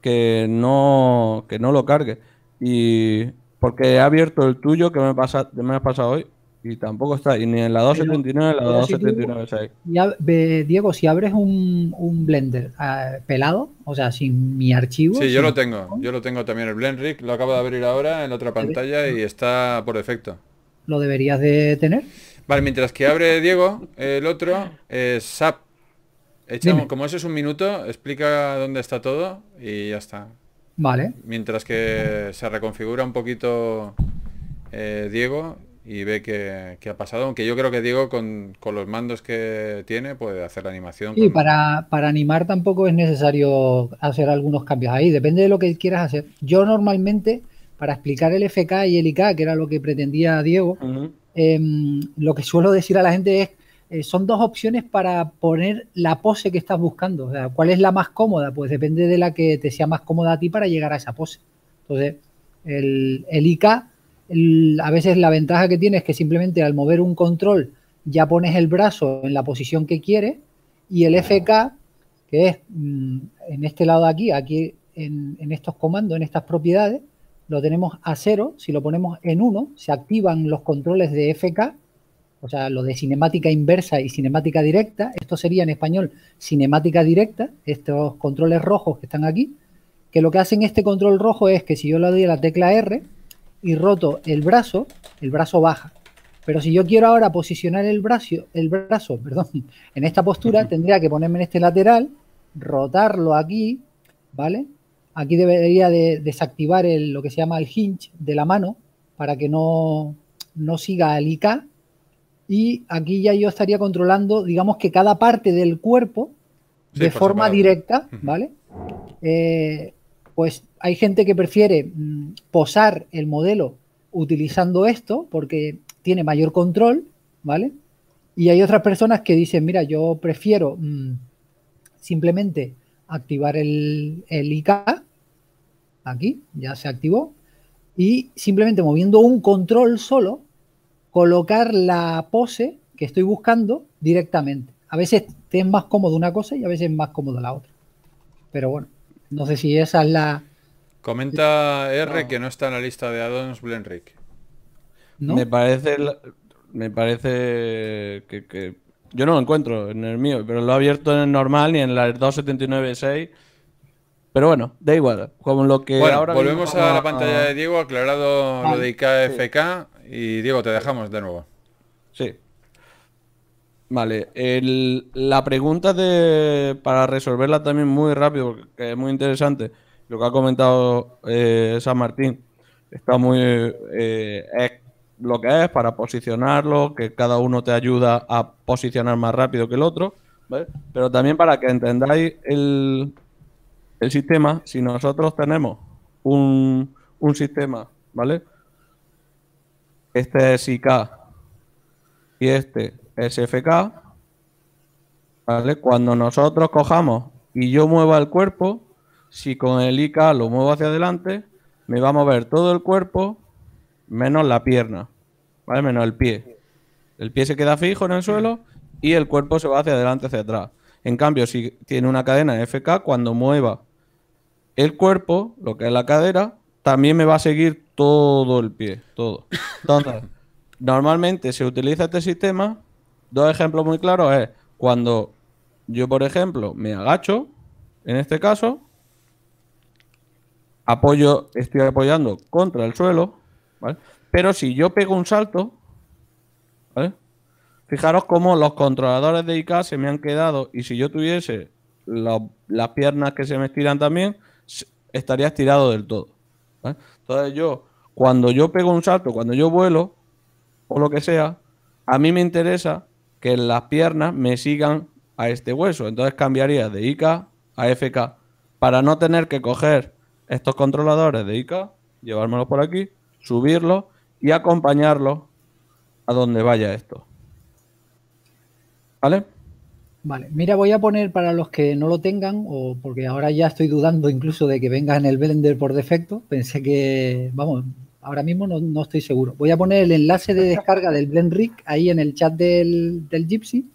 B: que, no, que no lo cargue. Y porque he abierto el tuyo que me, pasa, me ha pasado hoy y tampoco está, y ni en la 279 ni en la 279
C: Diego, si abres un, Blender ah, pelado, o sea, sin mi archivo. Sí, yo lo
A: tengo. Yo lo tengo también el Blendrick, lo acabo de abrir ahora en la otra pantalla y está por defecto.
C: ¿Lo deberías de tener?
A: Vale, mientras que abre Diego, el otro, es SAP. como eso es un minuto, explica dónde está todo y ya está. Vale. Mientras que se reconfigura un poquito eh, Diego y ve qué, ha pasado. Aunque yo creo que Diego con, con, los mandos que tiene puede hacer la animación. Y sí,
C: para, para animar tampoco es necesario hacer algunos cambios ahí, depende de lo que quieras hacer. Yo normalmente, para explicar el FK y el IK, que era lo que pretendía Diego, em, lo que suelo decir a la gente es eh, son dos opciones para poner la pose que estás buscando. O sea, ¿cuál es la más cómoda? Pues depende de la que te sea más cómoda a ti para llegar a esa pose. Entonces, el, el IK a veces la ventaja que tiene es que simplemente al mover un control ya pones el brazo en la posición que quieres y el FK, que es mm, en este lado aquí, aquí en, estos comandos, en estas propiedades, lo tenemos a cero. Si lo ponemos en uno, se activan los controles de FK, o sea, los de cinemática inversa y cinemática directa. Esto sería en español cinemática directa, estos controles rojos que están aquí, que lo que hacen este control rojo es que si yo le doy a la tecla R, y roto el brazo, el brazo baja. Pero si yo quiero ahora posicionar el brazo, el brazo, [laughs] perdón, en esta postura, tendría que ponerme en este lateral, rotarlo aquí, ¿vale? Aquí debería de desactivar el, lo que se llama el hinge de la mano para que no, no siga el IK. Y aquí ya yo estaría controlando, digamos que cada parte del cuerpo de forma directa, ¿vale? Eh, pues hay gente que prefiere mm, posar el modelo utilizando esto porque tiene mayor control, ¿vale? Y hay otras personas que dicen, mira, yo prefiero mm, simplemente activar el, el IK, aquí ya se activó, y simplemente moviendo un control solo, colocar la pose que estoy buscando directamente. A veces te es más cómodo una cosa y a veces es más cómodo la otra. Pero bueno. No sé si esa es la...
A: Comenta R que no está en la lista de addons Blenrick.
B: Me parece... Me parece que, Yo no lo encuentro en el mío, pero lo he abierto en el normal y en la 279.6. Pero bueno, da igual. Como lo que volvemos a la pantalla
A: de Diego, aclarado lo de ah, IKFK y Diego, te dejamos de nuevo. Sí. Vale, la pregunta de,
B: para resolverla también muy rápido, porque es muy interesante, lo que ha comentado eh, San Martín, está muy... Eh, es lo que es para posicionarlo, que cada uno te ayuda a posicionar más rápido que el otro, ¿vale? pero también para que entendáis el, el sistema, si nosotros tenemos un, un sistema, ¿vale? Este es IK y este SFK, ¿vale? Cuando nosotros cojamos y yo mueva el cuerpo, si con el IK lo muevo hacia adelante, me va a mover todo el cuerpo menos la pierna, ¿vale? Menos el pie. El pie se queda fijo en el suelo y el cuerpo se va hacia adelante, hacia atrás. En cambio, si tiene una cadena FK, cuando mueva el cuerpo, lo que es la cadera, también me va a seguir todo el pie, todo. Entonces, [laughs] normalmente se utiliza este sistema Dos ejemplos muy claros es cuando yo, por ejemplo, me agacho, en este caso, apoyo, estoy apoyando contra el suelo, Pero si yo pego un salto, Fijaros cómo los controladores de IK se me han quedado y si yo tuviese las piernas que se me estiran también, estaría estirado del todo. Entonces yo, cuando yo pego un salto, cuando yo vuelo, o lo que sea, a mí me interesa que las piernas me sigan a este hueso. Entonces cambiaría de IK a FK para no tener que coger estos controladores de IK, llevármelos por aquí, subirlos y acompañarlo a donde vaya esto. ¿Vale?
C: Vale, mira, voy a poner para los que no lo tengan, o porque ahora ya estoy dudando incluso de que venga en el Blender por defecto. Pensé que, vamos, Ahora mismo no, estoy seguro. Voy a poner el enlace de descarga del Blendrick ahí en el chat del, del Gypsy,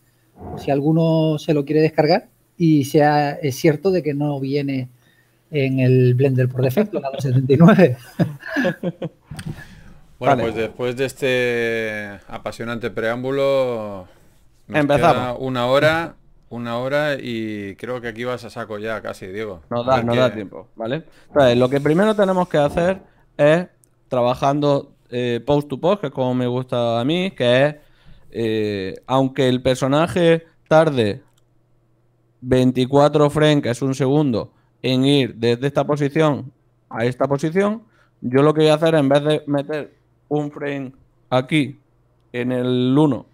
C: si alguno se lo quiere descargar y sea es cierto de que no viene en el Blender por defecto, la 279. [laughs]
A: bueno, pues después de este apasionante preámbulo, Empezamos. una hora, una hora y creo que aquí vas a saco ya casi, Diego. no da, da tiempo,
B: ¿vale? Eh, lo que primero tenemos que hacer es trabajando eh, post to post, que es como me gusta a mí, que es, eh, aunque el personaje tarde 24 frames, que es un segundo, en ir desde esta posición a esta posición, yo lo que voy a hacer, en vez de meter un frame aquí, en el 1,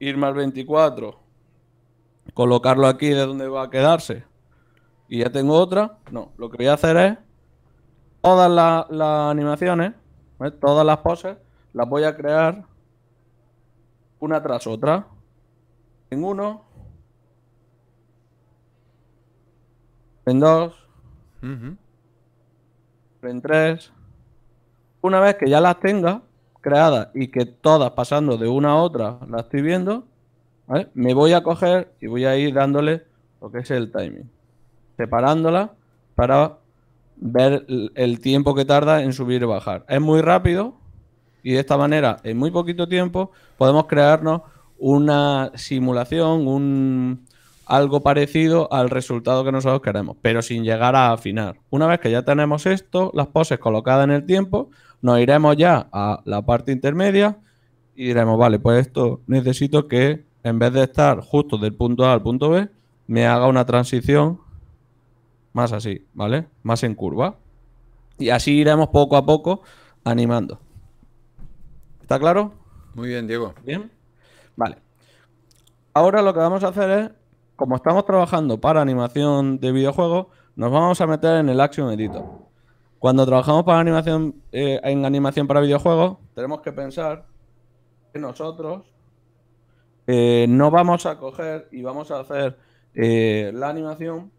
B: Ir más 24, colocarlo aquí de donde va a quedarse, y ya tengo otra, no, lo que voy a hacer es todas las animaciones ¿eh? Todas las poses las voy a crear una tras otra. En uno. En dos.
D: En
B: tres. Una vez que ya las tenga creadas y que todas pasando de una a otra las estoy viendo, me voy a coger y voy a ir dándole lo que es el timing. Separándolas para ver el tiempo que tarda en subir y bajar. Es muy rápido y de esta manera, en muy poquito tiempo, podemos crearnos una simulación, un algo parecido al resultado que nosotros queremos, pero sin llegar a afinar. Una vez que ya tenemos esto, las poses colocadas en el tiempo, nos iremos ya a la parte intermedia y diremos, vale, pues esto necesito que en vez de estar justo del punto A al punto B, me haga una transición más así, ¿vale? Más en curva. Y así iremos poco a poco animando. ¿Está claro?
A: Muy bien, Diego. Bien.
B: Vale. Ahora lo que vamos a hacer es, como estamos trabajando para animación de videojuegos, nos vamos a meter en el Action Editor. Cuando trabajamos para animación, eh, en animación para videojuegos, tenemos que pensar que nosotros eh, no vamos a coger y vamos a hacer eh, la animación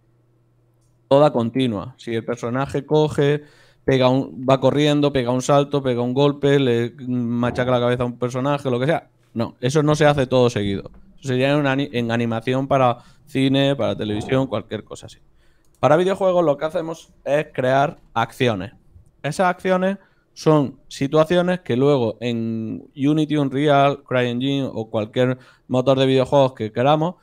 B: toda continua. Si el personaje coge, pega un, va corriendo, pega un salto, pega un golpe, le machaca la cabeza a un personaje, lo que sea. No, eso no se hace todo seguido. Eso sería en, en animación para cine, para televisión, cualquier cosa así. Para videojuegos lo que hacemos es crear acciones. Esas acciones son situaciones que luego en Unity, Unreal, CryEngine o cualquier motor de videojuegos que queramos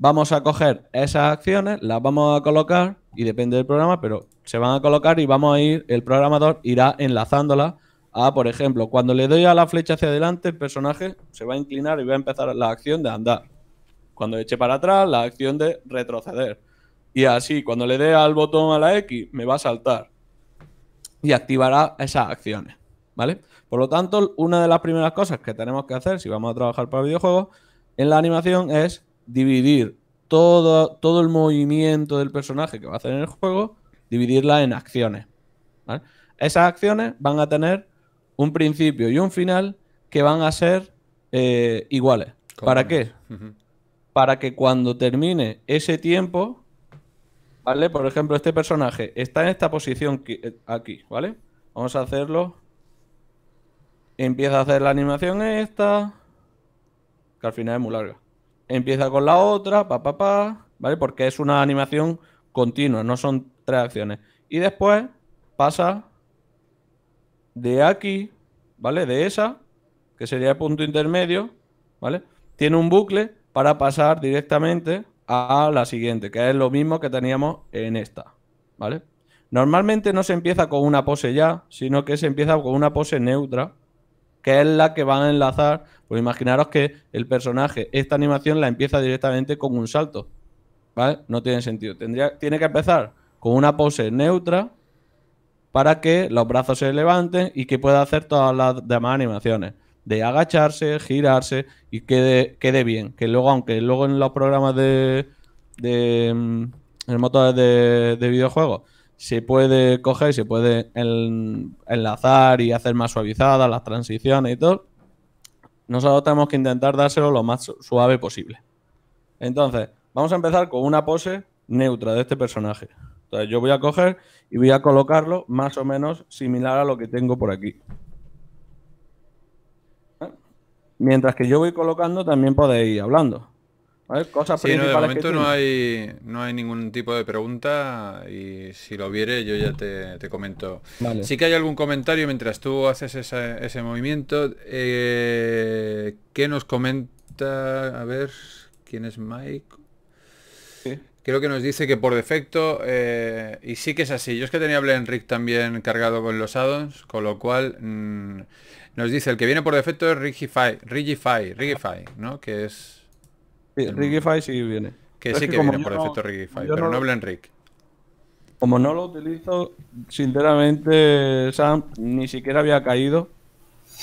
B: Vamos a coger esas acciones, las vamos a colocar, y depende del programa, pero se van a colocar y vamos a ir, el programador irá enlazándolas a, por ejemplo, cuando le doy a la flecha hacia adelante, el personaje se va a inclinar y va a empezar la acción de andar. Cuando eche para atrás, la acción de retroceder. Y así, cuando le dé al botón a la X, me va a saltar. Y activará esas acciones. ¿Vale? Por lo tanto, una de las primeras cosas que tenemos que hacer si vamos a trabajar para videojuegos en la animación es dividir todo, todo el movimiento del personaje que va a hacer en el juego, dividirla en acciones. Esas acciones van a tener un principio y un final que van a ser eh, iguales. ¿Para qué? Para que cuando termine ese tiempo, ¿vale? Por ejemplo, este personaje está en esta posición eh, aquí, ¿vale? Vamos a hacerlo. Empieza a hacer la animación esta, que al final es muy larga empieza con la otra, pa, pa, pa, ¿vale? Porque es una animación continua, no son tres acciones. Y después pasa de aquí, ¿vale? De esa, que sería el punto intermedio, ¿vale? Tiene un bucle para pasar directamente a la siguiente, que es lo mismo que teníamos en esta, ¿vale? Normalmente no se empieza con una pose ya, sino que se empieza con una pose neutra, que es la que van a enlazar. Pues imaginaros que el personaje, esta animación la empieza directamente con un salto. ¿Vale? No tiene sentido. Tendría, tiene que empezar con una pose neutra para que los brazos se levanten y que pueda hacer todas las demás animaciones. De agacharse, girarse y quede, quede bien. Que luego, aunque luego en los programas de. de mm, en motores de, de videojuegos se puede coger, se puede enlazar y hacer más suavizadas las transiciones y todo. Nosotros tenemos que intentar dárselo lo más suave posible. Entonces, vamos a empezar con una pose neutra de este personaje. Entonces, yo voy a coger y voy a colocarlo más o menos similar a lo que tengo por aquí. Mientras que yo voy colocando, también podéis ir hablando
A: no, momento no hay, no hay ningún tipo de pregunta y si lo viere yo ya te, comento. Si Sí que hay algún comentario mientras tú haces ese, ese movimiento. Eh, ¿Qué nos comenta? A ver, ¿quién es Mike? Creo que nos dice que por defecto, eh, y sí que es así, yo es que tenía Blenrick también cargado con los addons, con lo cual mm, nos dice, el que viene por defecto es Rigify, Rigify, Rigify, ¿no? Que es Rigify
B: sí viene. Que sí que, viene por defecto Rigify, pero no, habla en Rig. Como no lo utilizo, sinceramente, Sam, ni siquiera había caído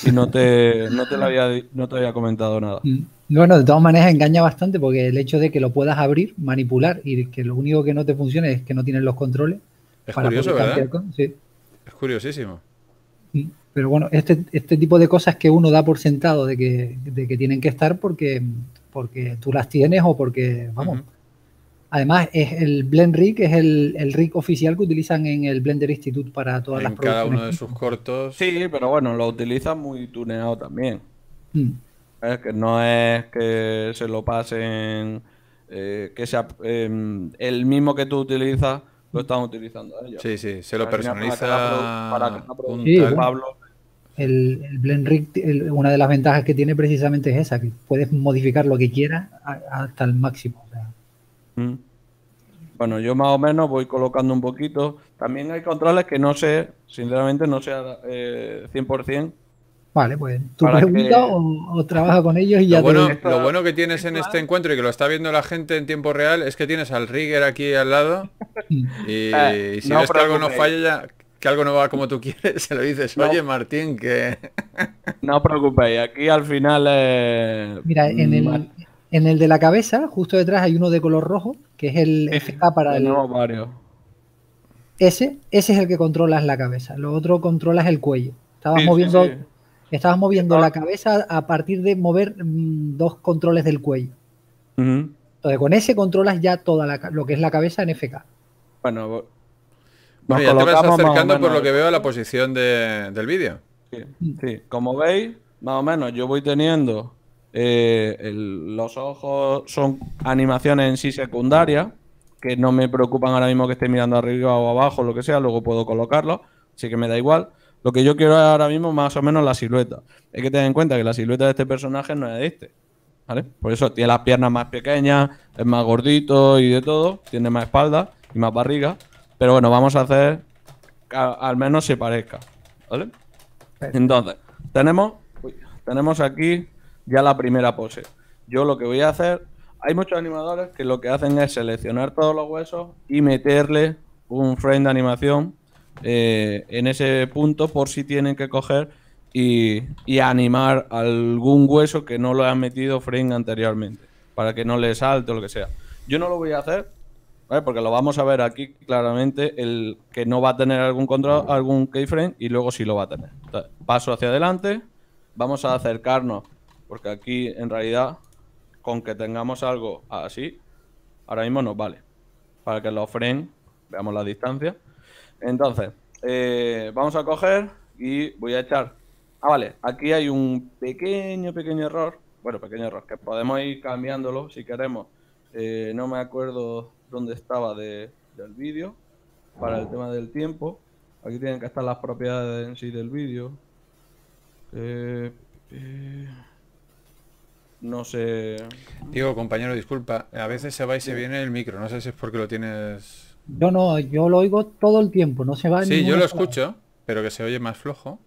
B: y no te, [laughs] no te, había, comentado nada. Mm,
C: bueno, de todas maneras engaña bastante porque el hecho de que lo puedas abrir, manipular y que lo único que no te funcione es que no tienes los controles. Es curioso, ¿verdad?
A: Es curiosísimo.
C: Mm, pero bueno, este, este tipo de cosas que uno da por sentado de que, de que tienen que estar porque porque tú las tienes o porque, vamos. Además, es el Blend Rig es el, el rig oficial que utilizan en el Blender Institute para todas las cada uno
B: de sus cortos. Sí, pero bueno, lo utilizan muy tuneado también. Mm. Es que no es que se lo pasen, eh, que sea em, el mismo que tú utilizas, lo están utilizando ellos. Sí, sí, se lo personaliza para
C: Pablo el, el Blend Rig, una de las ventajas que tiene precisamente es esa, que puedes modificar lo que quieras hasta el máximo. Mm.
B: Bueno, yo más o menos voy colocando un poquito. También hay controles que no sé, sinceramente
A: no sea eh, 100%.
C: Vale, pues tú preguntas o, trabaja con ellos y lo ya bueno, Lo
A: bueno que tienes en este encuentro y que lo está viendo la gente en tiempo real es que tienes al rigger aquí al lado [laughs] y, eh, si algo no falla ya que algo no va como tú quieres, [laughs] se lo dices, oye Martín, que... [laughs] no os preocupéis, aquí al final
B: Mira, mm,
C: en el, de la cabeza, justo detrás hay uno de color rojo, que es el FK para el... nuevo Mario. Ese, ese es el que controlas la cabeza, lo otro controlas el cuello. Estabas moviendo, Estabas moviendo ah. la cabeza a partir de mover mm, dos controles del cuello.
A: Entonces,
C: con ese controlas ya toda lo que es la cabeza en FK. Bueno, ya te
A: vas acercando por lo que veo a la posición
B: del vídeo. Sí, sí, como veis, más o menos yo voy teniendo eh, los ojos son animaciones en sí secundarias, que no me preocupan ahora mismo que esté mirando arriba o abajo, lo que sea, luego puedo colocarlo, así que me da igual. Lo que yo quiero ahora mismo más o menos la silueta. Hay que tener en cuenta que la silueta de este personaje no es de este. ¿Vale? Por eso tiene las piernas más pequeñas, es más gordito y de todo, tiene más espalda y más barriga. Pero bueno, vamos a hacer al menos se parezca. Entonces, tenemos, tenemos aquí ya la primera pose. Yo lo que voy a hacer, hay muchos animadores que lo que hacen es seleccionar todos los huesos y meterle un frame de animación eh, en ese punto por si tienen que coger y, animar algún hueso que no lo han metido frame anteriormente, para que no le salte o lo que sea. Yo no lo voy a hacer porque lo vamos a ver aquí claramente, el que no va a tener algún control, algún keyframe y luego sí lo va a tener. paso hacia adelante, vamos a acercarnos, porque aquí en realidad con que tengamos algo así, ahora mismo nos vale. Para que los frames, veamos la distancia. Entonces, eh, vamos a coger y voy a echar... Ah, vale, aquí hay un pequeño, pequeño error. Bueno, pequeño error, que podemos ir cambiándolo si queremos. Eh, no me acuerdo donde estaba de, del vídeo para el tema del tiempo. Aquí tienen que estar las propiedades en sí del vídeo. Eh, eh,
A: no sé. Digo, compañero, disculpa. A veces se va y se viene el micro. No sé si es porque lo tienes.
C: Yo no, yo lo oigo todo el tiempo. No se va. Sí, yo lo escucho,
A: pero que se oye más flojo.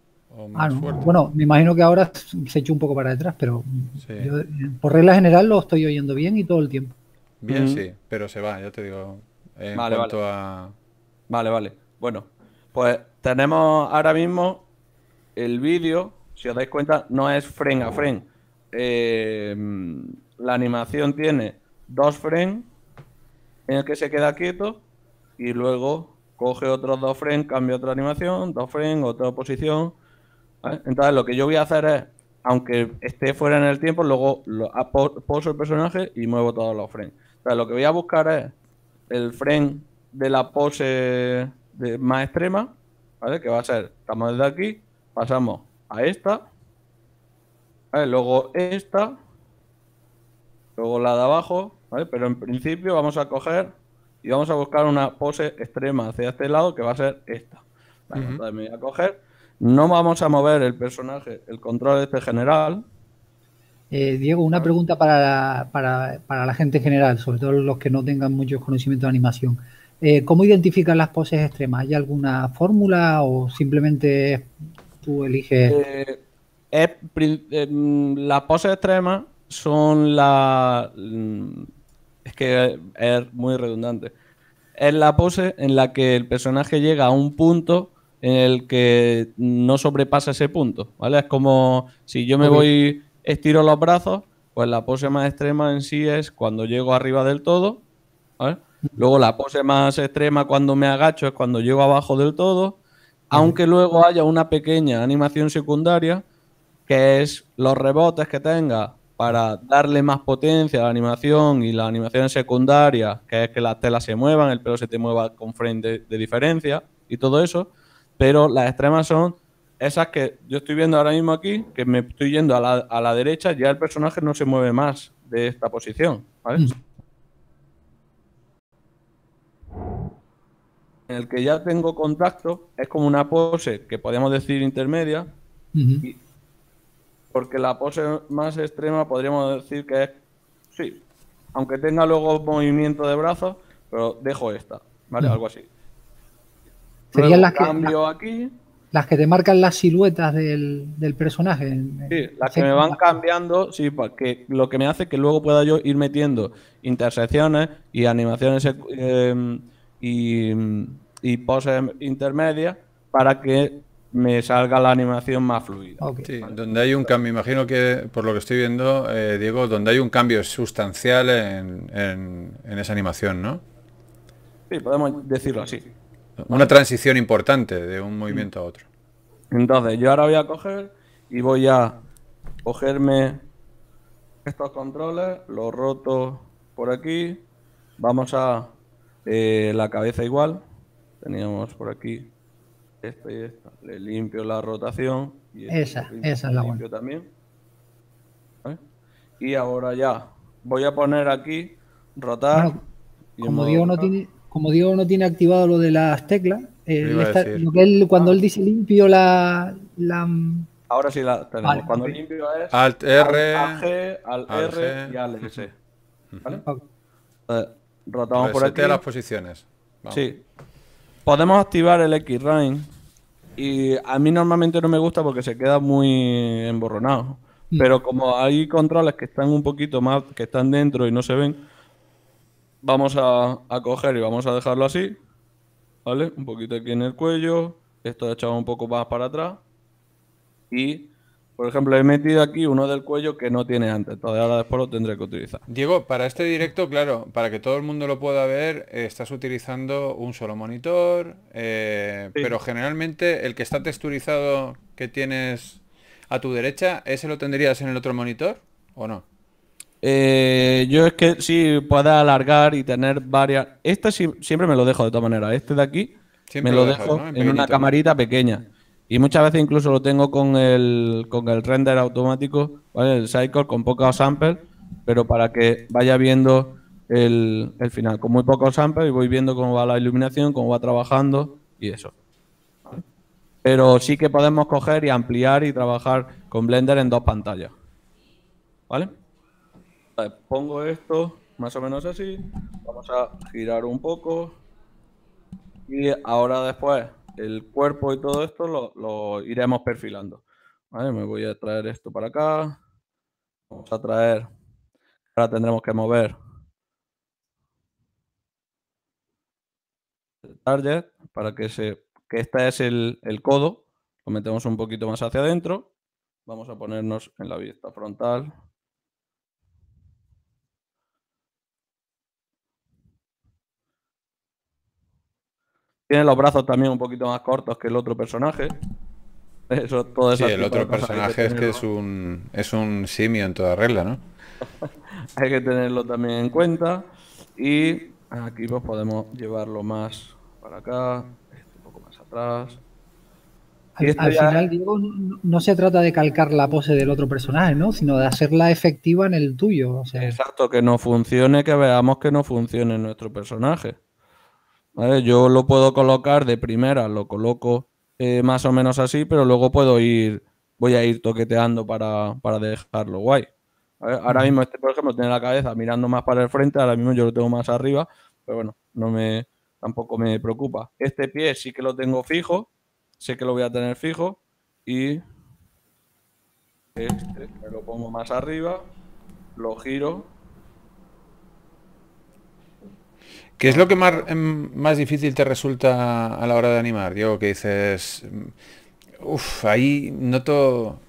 A: Ah, bueno,
C: me imagino que ahora se echó un poco para detrás, pero eh, por regla general lo estoy oyendo bien y todo el tiempo. Bien,
A: sí, pero se va, yo te digo.
B: vale, vale. Vale, vale. Bueno, pues tenemos ahora mismo el vídeo, si os dais cuenta, no es frame a frame. Eh, la animación tiene dos frames en el que se queda quieto y luego coge otros dos frames, cambia otra animación, dos frames, otra posición. Entonces lo que yo voy a hacer es, aunque esté fuera en el tiempo, luego lo, ah, poso el personaje y muevo todos los frames lo que voy a buscar es el frame de la pose más extrema, Que va a ser, estamos desde aquí, pasamos a esta, luego esta, luego la de abajo, ¿vale? Pero en principio vamos a coger y vamos a buscar una pose extrema hacia este lado que va a ser esta. me voy a coger, no vamos a mover el personaje, el control de este general,
C: eh, Diego, una ah. pregunta para, la gente en general, sobre todo los que no tengan muchos conocimientos de animación. Eh, ¿Cómo identifican las poses extremas? ¿Hay alguna fórmula o simplemente tú eliges?
B: Eh, mm, las poses extremas son la... Mm, es que es muy redundante. Es la pose en la que el personaje llega a un punto en el que no sobrepasa ese punto, ¿vale? Es como si yo me voy estiro los brazos, pues la pose más extrema en sí es cuando llego arriba del todo. Luego la pose más extrema cuando me agacho es cuando llego abajo del todo. Aunque luego haya una pequeña animación secundaria, que es los rebotes que tenga para darle más potencia a la animación y la animación secundaria, que es que las telas se muevan, el pelo se te mueva con frente de diferencia y todo eso, pero las extremas son esas que yo estoy viendo ahora mismo aquí, que me estoy yendo a la, derecha, ya el personaje no se mueve más de esta posición, mm. En el que ya tengo contacto es como una pose que podríamos decir intermedia, porque la pose más extrema podríamos decir que es, sí, aunque tenga luego movimiento de brazos, pero dejo esta, ¿vale? Mm. Algo así.
C: Serían las cambio aquí las que te marcan las siluetas del, personaje. Sí, las que me van
B: cambiando, sí, porque lo que me hace que luego pueda yo ir metiendo intersecciones y animaciones eh, y, y, poses intermedias para que
A: me salga la animación más fluida. Sí, donde hay un cambio, me imagino que por lo que estoy viendo, eh, Diego, donde hay un cambio sustancial en, en, en esa animación, ¿no?
B: Sí, podemos decirlo así.
A: Una transición importante de un movimiento a otro. Entonces, yo ahora voy a coger y voy a cogerme
B: estos controles, los roto por aquí. Vamos a eh, la cabeza igual. Teníamos por aquí esta y esta. Le limpio la rotación. Y esa, esa es la buena. También. Y ahora ya voy a poner aquí rotar. como digo, no
C: tiene, como Diego no tiene activado lo de las teclas, eh, cuando ah. él dice limpio la,
B: Ahora sí la tenemos. Cuando limpio es Alt R, al Alt R y al S. ¿Vale? Eh, rotamos por aquí. las posiciones. Sí. Podemos activar el X-Rain. Y a mí normalmente no me gusta porque se queda muy emborronado. Mm. Pero como hay controles que están un poquito más, que están dentro y no se ven, vamos a, coger y vamos a dejarlo así. ¿Vale? Un poquito aquí en el cuello. Esto he echado un poco más para
A: atrás. Y, por ejemplo, he
B: metido aquí uno del cuello que no tiene antes.
A: Todavía ahora después lo tendré que utilizar. Diego, para este directo, claro, para que todo el mundo lo pueda ver, eh, estás utilizando un solo monitor. Eh, pero generalmente el que está texturizado que tienes a tu derecha, ¿ese lo tendrías en el otro monitor o
B: no? Eh, yo es que sí, pueda alargar y tener varias. Este siempre me lo dejo de todas maneras. Este de aquí me lo, dejo en, una camarita pequeña. Y muchas veces incluso lo tengo con el, con el render automático, el cycle, con pocos samples, pero para que vaya viendo el, final. Con muy pocos samples y voy viendo cómo va la iluminación, cómo va trabajando y eso. Pero sí que podemos coger y ampliar y trabajar con Blender en dos pantallas. ¿Vale? pongo esto más o menos así, vamos a girar un poco y ahora después el cuerpo y todo esto lo, iremos perfilando. me voy a traer esto para acá, vamos a traer, ahora tendremos que mover el target para que se, que este es el, el codo, lo metemos un poquito más hacia adentro, vamos a ponernos en la vista frontal. Tiene los brazos también un poquito más cortos que el otro personaje. sí, el otro personaje es que es
A: un, es un simio en toda regla, ¿no?
B: [laughs] hay que tenerlo también en cuenta. Y aquí pues podemos llevarlo más para acá, este, un poco más atrás. Al, final,
C: Diego, no se trata de calcar la pose del otro personaje, ¿no? Sino de hacerla efectiva en el tuyo. Exacto,
B: que no funcione, que veamos que no funcione nuestro personaje. Yo lo puedo colocar de primera, lo coloco eh, más o menos así, pero luego puedo ir, voy a ir toqueteando para, dejarlo guay. Ahora mismo este, por ejemplo, tiene la cabeza mirando más para el frente, ahora mismo yo lo tengo más arriba, pero bueno, no me, tampoco me preocupa. Este pie sí que lo tengo fijo, sé que lo voy a tener fijo y este me lo pongo más arriba, lo giro
A: ¿Qué es lo que más, em, más difícil te resulta a la hora de animar, Diego? Que dices, mm, uff, ahí noto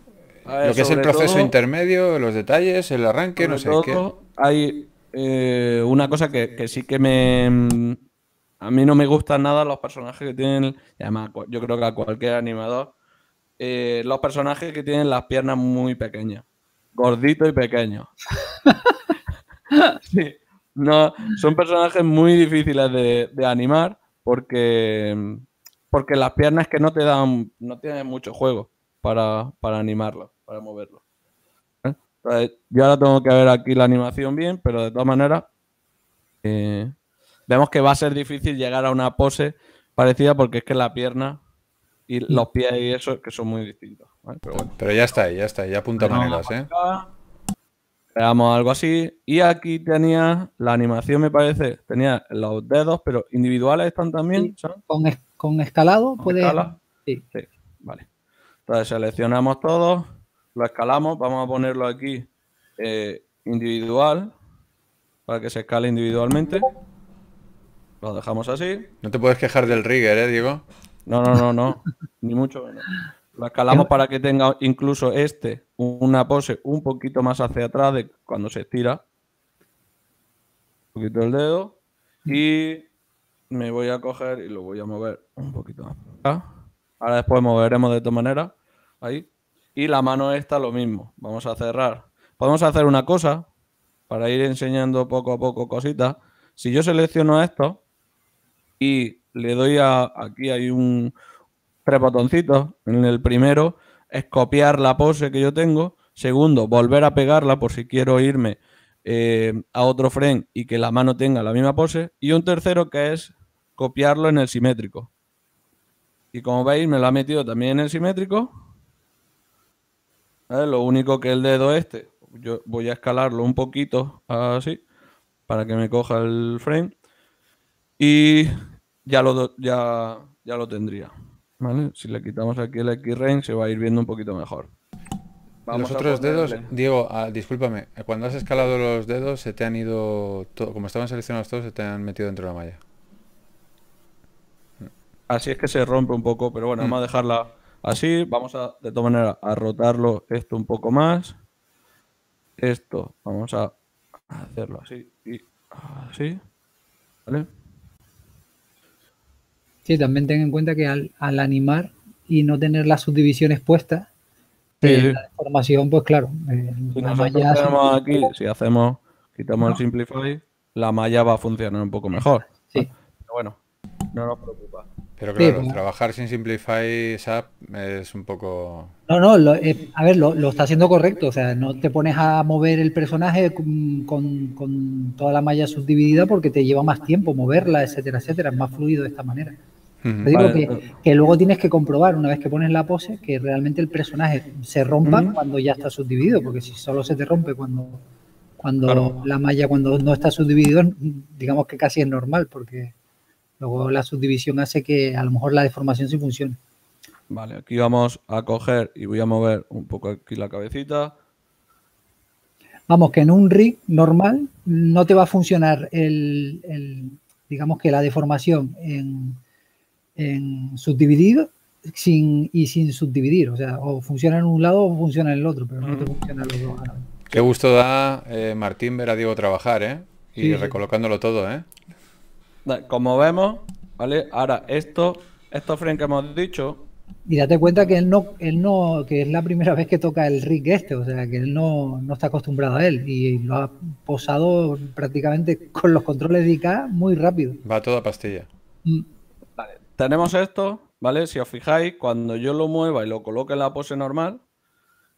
A: lo que es el proceso intermedio, los detalles, el arranque, no sé qué. Hay eh, una cosa que, sí que me... Mm,
B: a mí no me gustan nada los personajes que tienen, además yo creo que a cualquier animador, eh, los personajes que tienen las piernas muy pequeñas, Gordito y pequeño. [laughs] sí. No, son personajes muy difíciles de, animar porque, porque las piernas que no te dan, no tienen mucho juego para, animarlo, para moverlo. ¿Eh? yo ahora tengo que ver aquí la animación bien, pero de todas maneras eh, vemos que va a ser difícil llegar a una pose parecida porque es que la pierna y los pies y eso que son muy distintos.
A: Pero, ya está, ya está, ya apunta maneras, ¿eh?
B: Veamos algo así. Y aquí tenía la animación, me parece. Tenía los dedos, pero individuales están también.
C: con, escalado puede. Vale.
B: Entonces seleccionamos todos, lo escalamos. Vamos a ponerlo aquí eh, individual para que se escale individualmente. Lo dejamos así. No te puedes quejar del rigger, ¿eh, Diego? No, no, no, no. Ni mucho la escalamos para que tenga incluso este una pose un poquito más hacia atrás de cuando se estira. Un poquito el dedo. Y me voy a coger y lo voy a mover un poquito más. Ahora después moveremos de esta manera. Ahí. Y la mano esta lo mismo. Vamos a cerrar. Podemos hacer una cosa para ir enseñando poco a poco cositas. Si yo selecciono esto y le doy a... Aquí hay un, tres botoncitos. En el primero es copiar la pose que yo tengo. Segundo, volver a pegarla por si quiero irme eh, a otro frame y que la mano tenga la misma pose. Y un tercero que es copiarlo en el simétrico. Y como veis, me lo ha metido también en el simétrico. Lo único que el dedo este, yo voy a escalarlo un poquito así, para que me coja el frame. Y ya lo, ya, ya lo tendría. ¿Vale? Si le quitamos aquí el
A: X-Range se va a ir viendo un poquito mejor. Vamos los otros dedos, Diego, ah, discúlpame, cuando has escalado los dedos se te han ido, todo, como estaban seleccionados todos, se te han metido dentro de la malla. Así es que se rompe un poco, pero bueno, mm. vamos a dejarla
B: así. Vamos a, de todas maneras, a rotarlo esto un poco más. Esto, vamos a
C: hacerlo así y así. ¿Vale? Sí, también ten en cuenta que al, animar y no tener las subdivisiones puestas, eh, la deformación, pues claro. Eh, si la malla hacemos
B: si hacemos, quitamos el Simplify, la malla va a funcionar un poco mejor.
D: Sí.
A: bueno, no nos preocupa. Pero claro, pues, trabajar sin Simplify es un poco...
C: No, no, eh, a ver, lo, está haciendo correcto. O sea, no te pones a mover el personaje con, con toda la malla subdividida porque te lleva más tiempo moverla, etcétera, etcétera. Es más fluido de esta manera que, luego tienes que comprobar una vez que pones la pose que realmente el personaje se rompa cuando ya está subdividido, porque si solo se te rompe cuando, cuando la malla cuando no está subdividido, digamos que casi es normal, porque luego la subdivisión hace que a lo mejor la deformación sí funcione.
B: Vale, aquí vamos a coger y voy a mover un poco aquí la cabecita.
C: Vamos, que en un rig normal no te va a funcionar el digamos que la deformación en en subdividido sin, y sin subdividir. O sea, o funciona en un lado o funciona en el otro, pero no te en los dos.
A: Qué gusto da eh, Martín ver a Diego trabajar, ¿eh? Y recolocándolo todo, ¿eh? Como vemos, ¿vale? Ahora, esto, esto frames que hemos dicho.
C: Y date cuenta que él no, él no, que es la primera vez que toca el rig este, o sea que él no, está acostumbrado a él y lo ha posado prácticamente con los controles de IK muy rápido.
A: Va toda
B: pastilla. Mm tenemos esto, ¿vale? Si os fijáis, cuando yo lo mueva y lo coloque en la pose normal,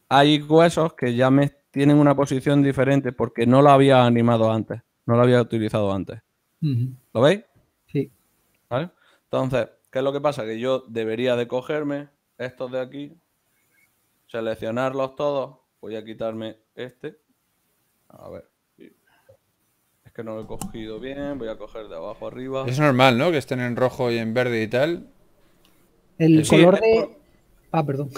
B: hay huesos que ya me tienen una posición diferente porque no lo había animado antes, no lo había utilizado antes. ¿Lo veis? Sí. ¿Vale? Entonces, ¿qué es lo que pasa? Que yo debería de cogerme estos de aquí, seleccionarlos todos, voy a quitarme este,
A: a ver, que
B: no lo he cogido bien, voy a coger de abajo arriba. Es normal,
A: ¿no? Que estén en rojo y en verde y tal. El color
D: de...
C: Ah, perdón.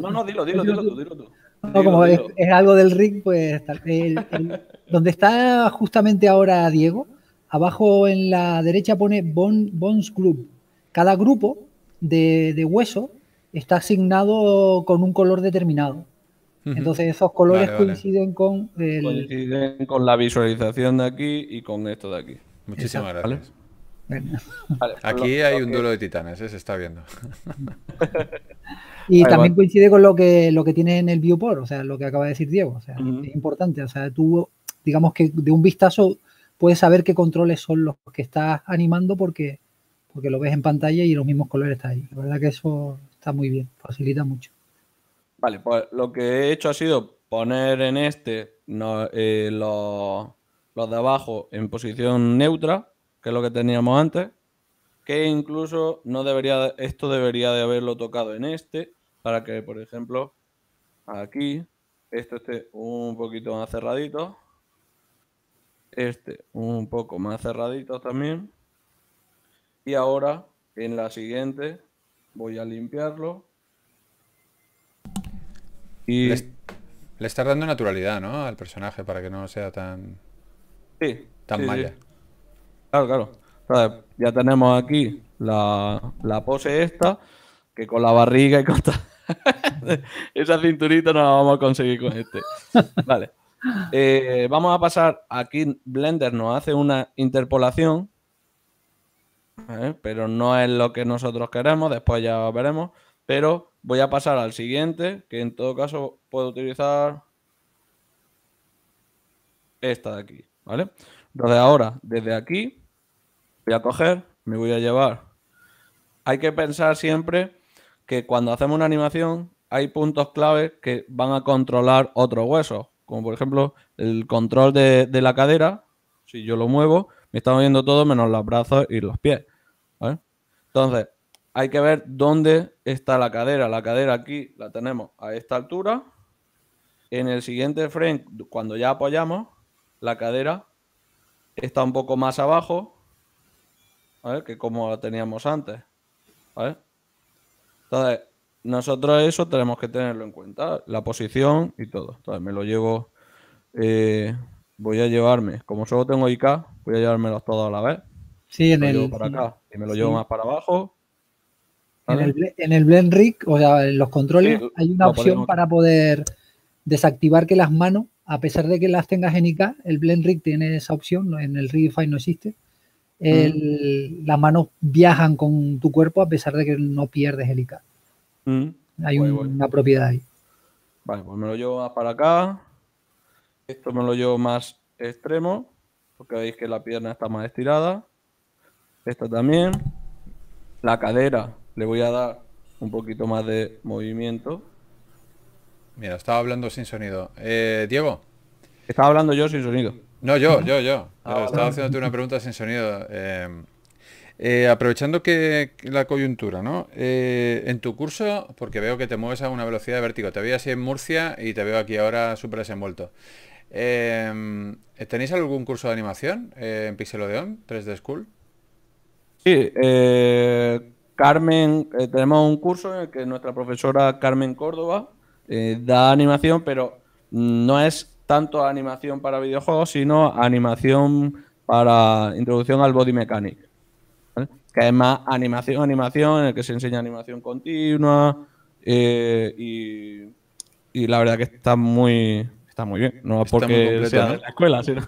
C: No, no, dilo, dilo, dilo, tú, dilo tú. No, como Es, algo del ring, pues donde está justamente ahora Diego, abajo en la derecha pone Bones Group. Cada grupo de hueso está asignado con un color determinado. Entonces esos colores coinciden con
B: Coinciden con la visualización de aquí y con esto de aquí. Muchísimas gracias.
D: Pues
A: aquí hay un duelo de titanes, ¿eh? se está viendo.
C: y también coincide con lo que, lo que tiene en el viewport, o sea, lo que acaba de decir Diego. O sea, es importante. O sea, tú, digamos que de un vistazo puedes saber qué controles son los que estás animando porque, porque lo ves en pantalla y los mismos colores están ahí. La verdad que eso está muy bien, facilita mucho.
B: Vale, pues lo que he hecho ha sido poner en este eh, los, de abajo en posición neutra, que es lo que teníamos antes, que incluso no debería, esto debería de haberlo tocado en este, para que, por ejemplo, aquí, esto esté un poquito más cerradito, este un poco más cerradito también, y ahora en la siguiente voy a limpiarlo
A: y le, estás dando naturalidad, ¿no? Al personaje para que no sea tan. Sí. Tan Claro, claro.
B: ya tenemos aquí la, pose esta, que con la barriga y con. [laughs] Esa cinturita no la vamos a conseguir con este. [laughs] Vale. Eh, vamos a pasar. Aquí Blender nos hace una interpolación. ¿eh? Pero no es lo que nosotros queremos. Después ya veremos. Pero Voy a pasar al siguiente, que en todo caso puedo utilizar esta de aquí, ¿vale? Entonces ahora, desde aquí, voy a coger, me voy a llevar. Hay que pensar siempre que cuando hacemos una animación hay puntos clave que van a controlar otros huesos, como por ejemplo el control de, la cadera. Si yo lo muevo, me está moviendo todo menos los brazos y los pies. Entonces, hay que ver dónde está la cadera. La cadera aquí la tenemos a esta altura. En el siguiente frame, cuando ya apoyamos, la cadera está un poco más abajo que como la teníamos antes. Entonces, nosotros eso tenemos que tenerlo en cuenta, la posición y todo. Entonces, me lo llevo, eh, voy a llevarme, como solo tengo IK, voy a llevármelos todos a la vez. Sí, en el... Para acá
C: y me lo llevo más para abajo
B: en
C: el, Blend Rig, o sea, en los controles, hay una opción para poder desactivar que las manos, a pesar de que las tengas en IK, el Blend Rig tiene esa opción, en el Rigify no existe. Mm. Las manos viajan con tu cuerpo a pesar de que no pierdes el IK. Mm. Hay una propiedad ahí.
B: Vale, pues me lo llevo para acá. Esto me lo llevo más extremo, porque veis que la pierna está más estirada. Esta también. La cadera le voy a dar un poquito más de
A: movimiento. Mira, estaba hablando sin sonido. Eh, Diego. Estaba hablando yo sin sonido. No, yo, yo, yo. Ah, estaba haciéndote una pregunta sin sonido. Em, eh, aprovechando que la coyuntura, ¿no? Eh, en tu curso, porque veo que te mueves a una velocidad de vértigo. Te veo así en Murcia y te veo aquí ahora súper desenvuelto. Em, ¿Tenéis algún curso de animación en Pixelodeon 3D School? Sí, Carmen, eh, tenemos un curso en el que nuestra profesora
B: Carmen Córdoba eh, da animación, pero no es tanto animación para videojuegos, sino animación para introducción al body mechanic. Que es más animación, animación, en el que se enseña animación continua eh, y, y la verdad que está muy, está muy bien. No porque sea la escuela, sino...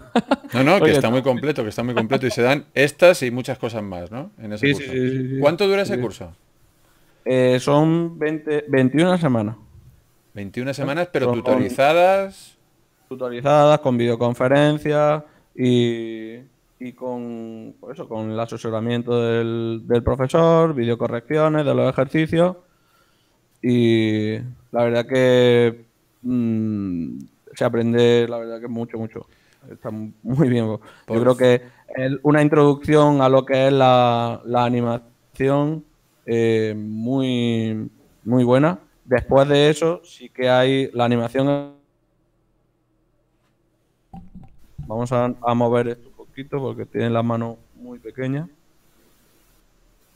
B: No, no, que está muy
A: completo, que está muy completo. Y se dan estas y muchas cosas más, ¿no? En ese ¿Cuánto dura ese curso? Eh, son 20, 21 semanas. 21 semanas, pero tutorizadas. tutorizadas,
B: con videoconferencias y, y con, pues eso, con el asesoramiento del, del profesor, videocorrecciones de los ejercicios. Y la verdad que mm, se aprende, la verdad, que mucho, mucho. Está muy bien. Yo creo que es una introducción a lo que es la, la animación eh, muy, muy buena. Después de eso, sí que hay la animación. Vamos a, a mover esto un poquito porque tiene las mano muy pequeñas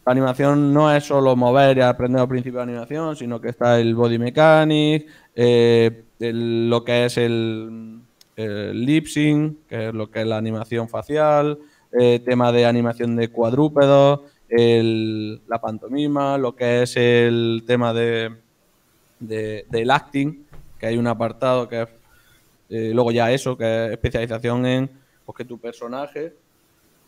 B: la animación no es solo mover y aprender al principio de animación, sino que está el body mechanic, eh, lo que es el, el lip sync, que es lo que es la animación facial, eh, tema de animación de cuadrúpedos, la pantomima, lo que es el tema de, del acting, que hay un apartado que es, eh, luego ya eso, que es especialización en pues, que tu personaje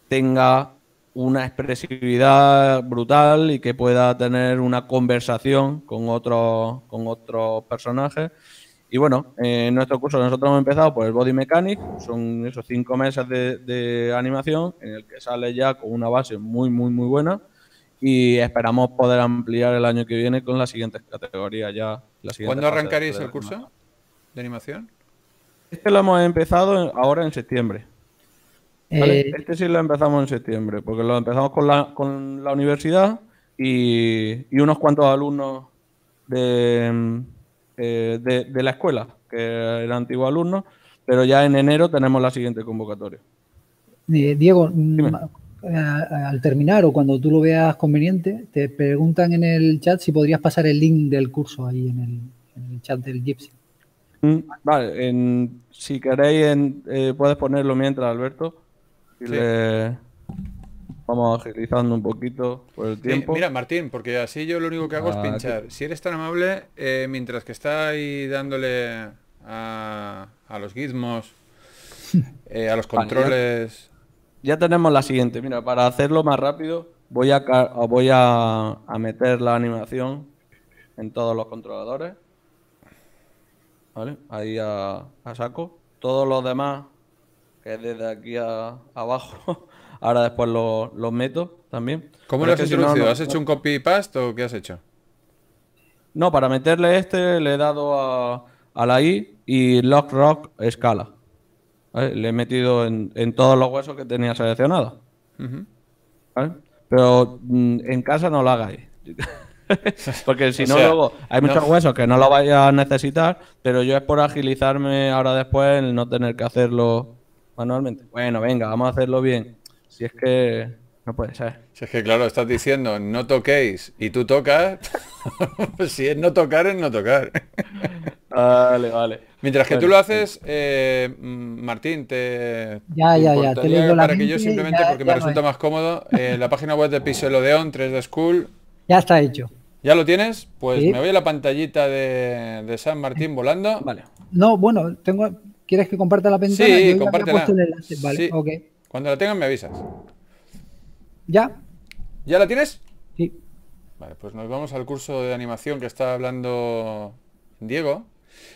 B: tenga una expresividad brutal y que pueda tener una conversación con otros con otros personajes. Y bueno, en nuestro curso nosotros hemos empezado por pues, el Body Mechanic, son esos cinco meses de, animación en el que sale ya con una base muy, muy, muy buena y esperamos poder ampliar el año que viene con las siguientes categorías ya. La siguiente ¿Cuándo arrancaréis el
A: curso de animación?
B: Este lo hemos empezado ahora en septiembre. Eh, este sí lo empezamos en septiembre, porque lo empezamos con la, universidad y, unos cuantos alumnos eh, de, la escuela, que eran antiguos alumnos, pero ya en enero tenemos la siguiente convocatoria.
C: Diego, al terminar o cuando tú lo veas conveniente, te preguntan en el chat si podrías pasar el link del curso ahí en el, chat del Gypsy. Mm, vale, si queréis,
B: eh, puedes ponerlo mientras, Alberto. Vamos agilizando un poquito por el eh, tiempo.
A: mira, Martín, porque así yo lo único que hago es ah, pinchar. Si eres tan amable, eh, mientras que está ahí dándole a, los guizmos a los [laughs] eh, controles... Ya tenemos la siguiente. Mira, para hacerlo más rápido,
B: voy a, voy a, meter la animación en todos los controladores. ¿Vale? Ahí a, a saco. Todos los demás que es desde aquí abajo. [laughs] Ahora después los lo meto también. ¿Cómo lo has introducido? ¿Has hecho un copy paste o qué has hecho? No, para meterle este le he dado a, la I y lock rock escala. Le he metido en, todos los huesos que tenía seleccionados. Pero mm, en casa no lo hagáis. [laughs] Porque si no, luego hay muchos huesos que no lo vais a necesitar, pero yo es por agilizarme ahora después en no tener que hacerlo manualmente. Bueno, venga, vamos a hacerlo bien. Si es que no puede ser.
A: Si es que, claro, estás diciendo no toquéis y tú tocas, [laughs] pues si es no tocar, es no tocar. Ah, vale, vale. Mientras que tú lo haces, eh, mm, Martín, te. Ya, ya, ya. Te para que yo simplemente, porque me resulta ¿eh? más cómodo, eh, la página web de Piso Deon, 3D School.
C: Ya está hecho.
A: ¿Ya lo tienes? Pues me voy a la pantallita de San Martín volando. Vale.
C: No, bueno, tengo, ¿Quieres que comparta la ventana? Sí, compártela.
A: Cuando la tengas me avisas. ¿Ya? ¿Ya la tienes? Sí. Vale, pues nos vamos al curso de animación que está hablando Diego.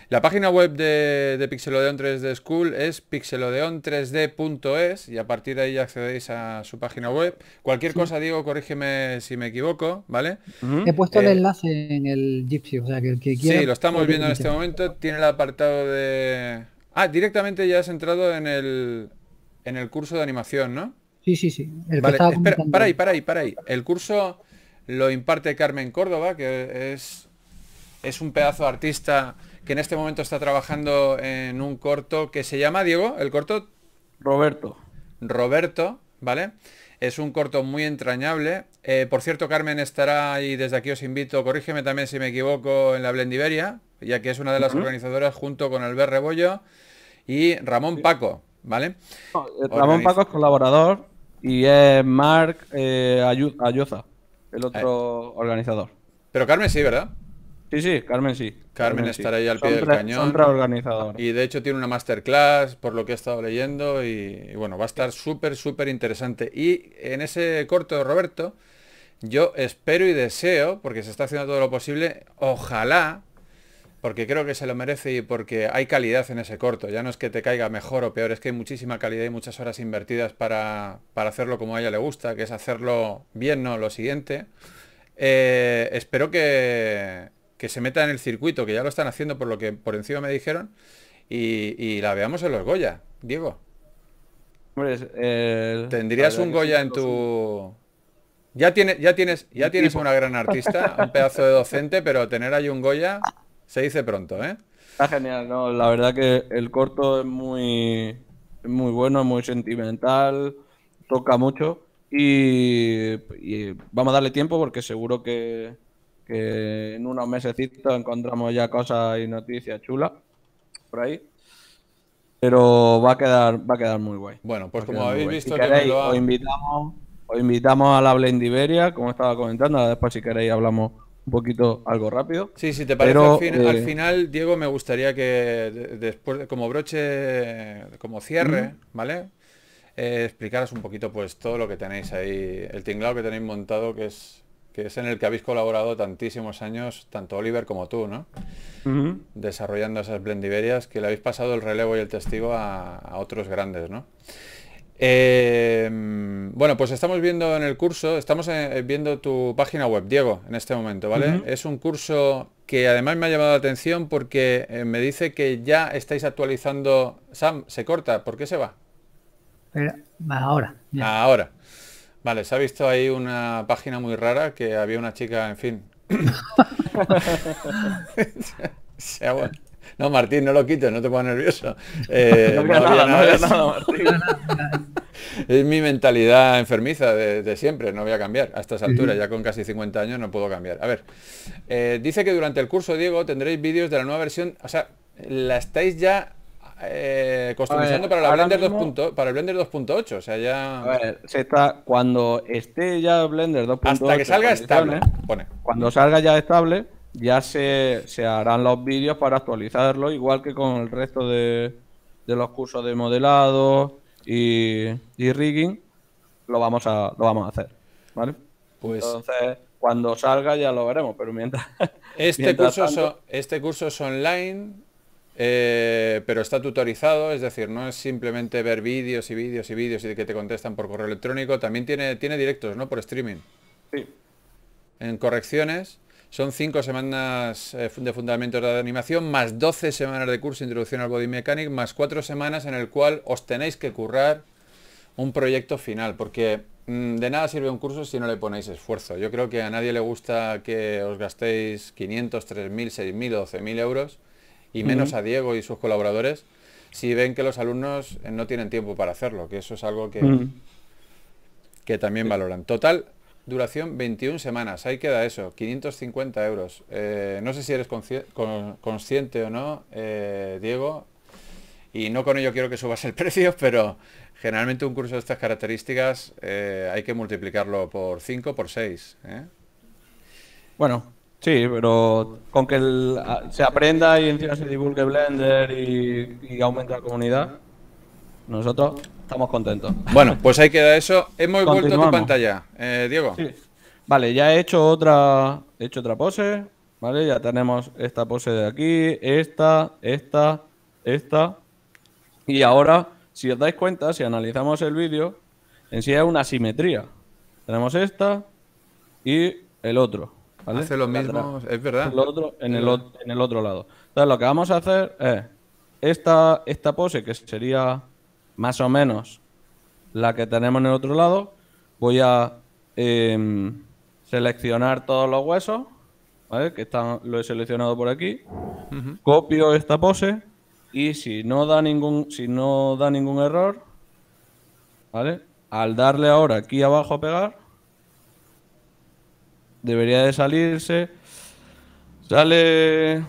A: La página web de, de Pixelodeon 3D School es pixelodeon3d.es y a partir de ahí accedéis a su página web. Cualquier cosa, Diego, corrígeme si me equivoco, ¿vale?
C: He puesto el eh, enlace en el Gypsy, o sea, que el que quiera... Sí, lo estamos viendo en este
A: momento. Tiene el apartado de Ah, directamente ya has entrado en el, en el curso de animación, ¿no?
C: Sí, sí, sí. para ahí,
A: para ahí, para ahí. El curso lo imparte Carmen Córdoba, que es, es un pedazo artista que en este momento está trabajando en un corto que se llama, Diego, ¿el corto? Roberto. Roberto, ¿vale? Es un corto muy entrañable. Eh, por cierto, Carmen estará y desde aquí os invito, corrígeme también si me equivoco, en la Blendiveria, ya que es una de las organizadoras junto con Albert Rebollo y Ramón Paco, ¿vale? Eh, Ramón Paco
B: es colaborador y es Marc eh, Ayuza...
A: el otro organizador. Pero Carmen sí, ¿verdad? Sí, sí, Carmen sí. Carmen, estará ahí al pie del cañón. Y de hecho tiene una masterclass, por lo que he estado leyendo, y, bueno, va a estar súper, súper interesante. Y en ese corto, Roberto, yo espero y deseo, porque se está haciendo todo lo posible, ojalá, porque creo que se lo merece y porque hay calidad en ese corto. Ya no es que te caiga mejor o peor, es que hay muchísima calidad y muchas horas invertidas para, hacerlo como a ella le gusta, que es hacerlo bien, ¿no? Lo siguiente. Eh, espero que, que se meta en el circuito, que ya lo están haciendo por lo que por encima me dijeron, y, la veamos en los Goya, Diego. Eh, Tendrías un Goya en tu... Ya, tiene, ya tienes, ya tienes una gran artista, un [laughs] pedazo de docente, pero tener ahí un Goya se dice pronto, ¿eh?
B: Está genial, ¿no? La verdad que el corto es muy, muy bueno, muy sentimental, toca mucho y vamos a darle tiempo porque seguro que, que en unos mesecitos encontramos ya cosas y noticias chulas por ahí. Pero va a quedar, va a quedar muy guay. Bueno, pues como habéis visto, os invitamos, a invitamos al habla como estaba comentando. después, si queréis, hablamos un poquito algo rápido. Sí, si te parece, al, eh,
A: final, Diego, me gustaría que después, como broche, como cierre, ¿vale? Eh, explicaros un poquito pues todo lo que tenéis ahí, el tinglado que tenéis montado, que es que es en el que habéis colaborado tantísimos años, tanto Oliver como tú, ¿no? Desarrollando esas blendiverias que le habéis pasado el relevo y el testigo a, otros grandes, ¿no? Em, bueno, pues estamos viendo en el curso, estamos eh, viendo tu página web, Diego, en este momento, ¿vale? Es un curso que además me ha llamado la atención porque eh, me dice que ya estáis actualizando. Sam, se corta, ¿por qué se va? ahora. Ah, ahora. Vale, se ha visto ahí una página muy rara que había una chica, en fin. [laughs] no, Martín, no lo quites, no te pongas nervioso. [laughs] no, eh, no [laughs] es mi mentalidad enfermiza de, siempre, no voy a cambiar. A estas alturas, ya con casi 50 años, no puedo cambiar. A ver, eh, dice que durante el curso, Diego, tendréis vídeos de la nueva versión. O sea, la estáis ya eh, para, la Blender para el Blender 2.8. O sea, ya. se está, cuando esté ya
B: Blender 2.8. Hasta que salga estable. Cuando salga ya estable, ya se, harán los vídeos para actualizarlo, igual que con el resto de, de los cursos de modelado y, rigging. Lo vamos, a, lo vamos a hacer.
A: Pues Entonces cuando salga ya lo veremos, pero mientras... Este, curso, este curso es online, eh, pero está tutorizado, es decir, no es simplemente ver vídeos y vídeos y vídeos y que te contestan por correo electrónico, también tiene, tiene directos, ¿no? Por streaming. Sí. En correcciones, son cinco semanas eh, de fundamentos de animación, más 12 semanas de curso de introducción al body mechanic, más cuatro semanas en el cual os tenéis que currar un proyecto final, porque mm, de nada sirve un curso si no le ponéis esfuerzo. Yo creo que a nadie le gusta que os gastéis 500, 3.000, 6.000 12.000 euros y menos a Diego y sus colaboradores, si ven que los alumnos eh, no tienen tiempo para hacerlo, que eso es algo que, que también valoran. Total, duración 21 semanas, ahí queda eso, 550 euros. Eh, no sé si eres consciente o no, eh, Diego, y no con ello quiero que subas el [laughs] precio, pero generalmente un curso de estas características hay que multiplicarlo por 5, por 6.
B: Bueno, Sí, pero con que se aprenda y encima se divulgue Blender y, aumente la comunidad, nosotros estamos contentos. Bueno, pues ahí queda eso. Hemos vuelto a tu pantalla, eh, Diego. Vale, ya he hecho otra, hecho otra pose, ¿vale? Ya tenemos esta pose de aquí, esta, esta, esta. Y ahora, si os dais cuenta, si analizamos el vídeo, en sí es una simetría. Tenemos esta y el otro. Hace lo mismo, es verdad. En el, otro, lado. Entonces, lo que vamos a hacer es esta, esta pose, que sería más o menos la que tenemos en el otro lado, voy a em, seleccionar todos los huesos, ¿vale? que están, lo he seleccionado por aquí, copio esta pose y si no da ningún, si no da ningún error, ¿vale? al darle ahora aquí abajo a pegar, Debería de salirse. Sale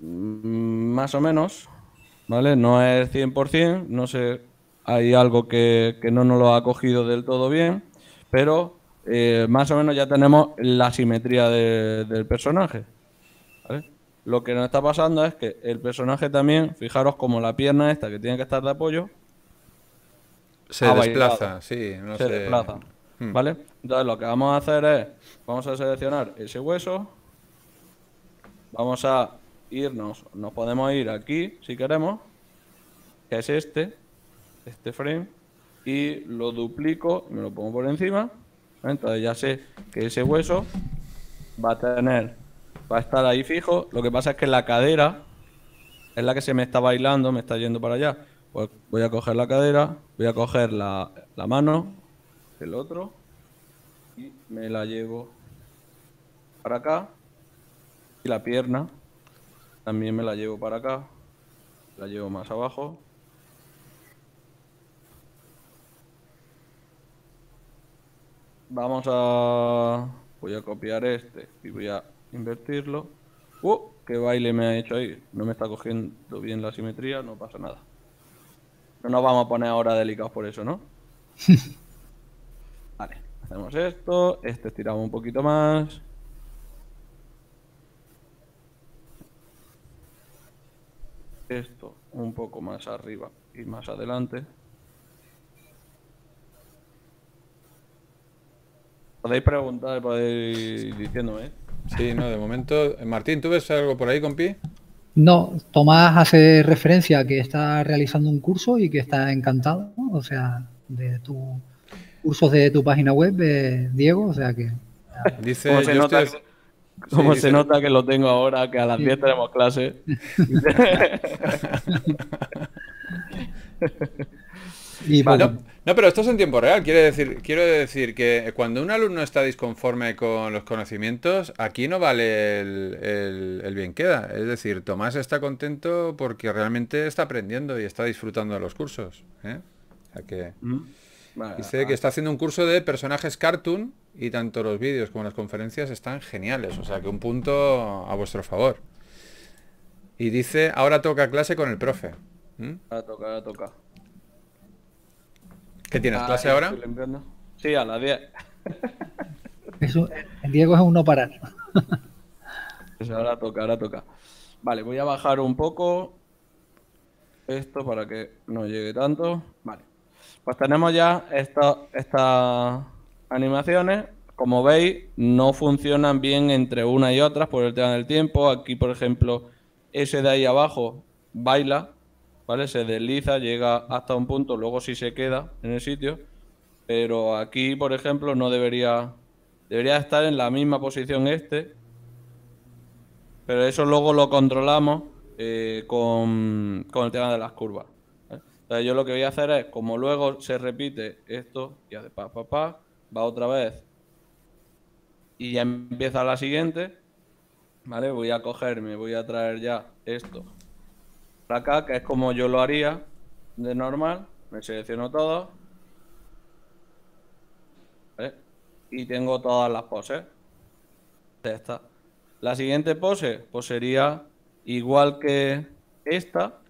B: mm, más o menos, ¿vale? No es 100%, no sé, hay algo que, que no nos lo ha cogido del todo bien, pero eh, más o menos ya tenemos la simetría del personaje. Lo que nos está pasando es que el personaje también, fijaros como la pierna esta que tiene que estar de apoyo,
D: se desplaza, sí, no se desplaza.
B: Hmm. ¿Vale? Entonces lo que vamos a hacer es, vamos a seleccionar ese hueso, vamos a irnos, nos podemos ir aquí si queremos, que es este, este frame, y lo duplico y me lo pongo por encima. Entonces ya sé que ese hueso va a tener, va a estar ahí fijo. Lo que pasa es que la cadera es la que se me está bailando, me está yendo para allá. Pues voy a coger la cadera, voy a coger la, la mano, el otro y me la llevo para acá y la pierna también me la llevo para acá la llevo más abajo vamos a voy a copiar este y voy a invertirlo ¡Uh! ¡Qué baile me ha hecho ahí! No me está cogiendo bien la simetría, no pasa nada. No nos vamos a poner ahora delicados por eso, ¿no? [laughs] Hacemos esto, este estiramos un poquito más. Esto un poco más arriba y más adelante.
A: Podéis preguntar, podéis ir diciéndome. ¿eh? Sí, no, de momento. Martín, ¿tú ves algo por ahí, con compi?
C: No, Tomás hace referencia a que está realizando un curso y que está encantado, o sea, de tu cursos de tu página web, eh, Diego, o sea que...
B: Dice, como se, nota, que, lo tengo
A: ahora, que a las
B: 10 tenemos clase. [laughs]
A: no, pero esto es en tiempo real. Quiere decir, quiero decir que eh, cuando un alumno está disconforme con los conocimientos, aquí no vale el, bien queda. Es decir, Tomás está contento porque realmente está aprendiendo y está disfrutando de los cursos. ¿eh? O sea que... Mm. Dice que está haciendo un curso de personajes cartoon y tanto los vídeos como las conferencias están geniales. O sea que un punto a vuestro favor. Y dice, ahora toca clase con el profe.
B: ¿Mm? Ahora toca, ahora toca.
A: ¿Qué tienes? Ah, ¿Clase ahora?
B: Sí, a las 10.
C: [laughs] Diego es uno no parar. [laughs]
B: Pues ahora toca, ahora toca. Vale, voy a bajar un poco esto para que no llegue tanto. Vale. Pues tenemos ya estas animaciones. Como veis, no funcionan bien entre una y otras por el tema del tiempo. Aquí, por ejemplo, ese de ahí abajo baila, ¿vale? Se desliza, llega hasta un punto, luego sí se queda en el sitio. Pero aquí, por ejemplo, no debería... Debería estar en la misma posición este. Pero eso luego lo controlamos eh, con el tema de las curvas. Entonces yo lo que voy a hacer es, como luego se repite esto, y hace pa, pa, va otra vez y ya empieza la siguiente, ¿vale? Voy a cogerme, voy a traer ya esto para acá, que es como yo lo haría de normal. Me selecciono todo. Y tengo todas las poses. esta. La siguiente pose, pues sería igual que esta,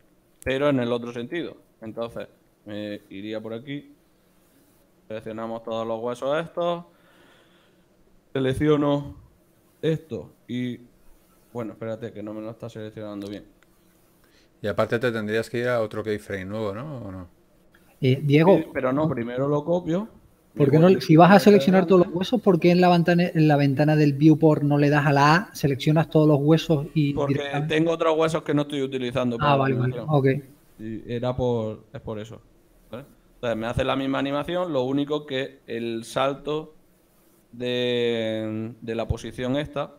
B: pero en el otro sentido. Entonces, me iría por aquí. Seleccionamos todos los huesos estos. Selecciono esto y... Bueno, espérate, que no me lo está seleccionando bien. Y aparte te tendrías que ir a otro keyframe
C: nuevo, ¿no? Eh, Diego... pero no, primero lo copio. Porque si vas a seleccionar todos los huesos, ¿por qué en la ventana, en la ventana del viewport no le das a la A, seleccionas todos los huesos y... Porque
B: tengo otros huesos que no estoy utilizando. ah, vale, vale. Ok era por, es por eso. Entonces me hace la misma animación, lo único que el salto de, de la posición esta,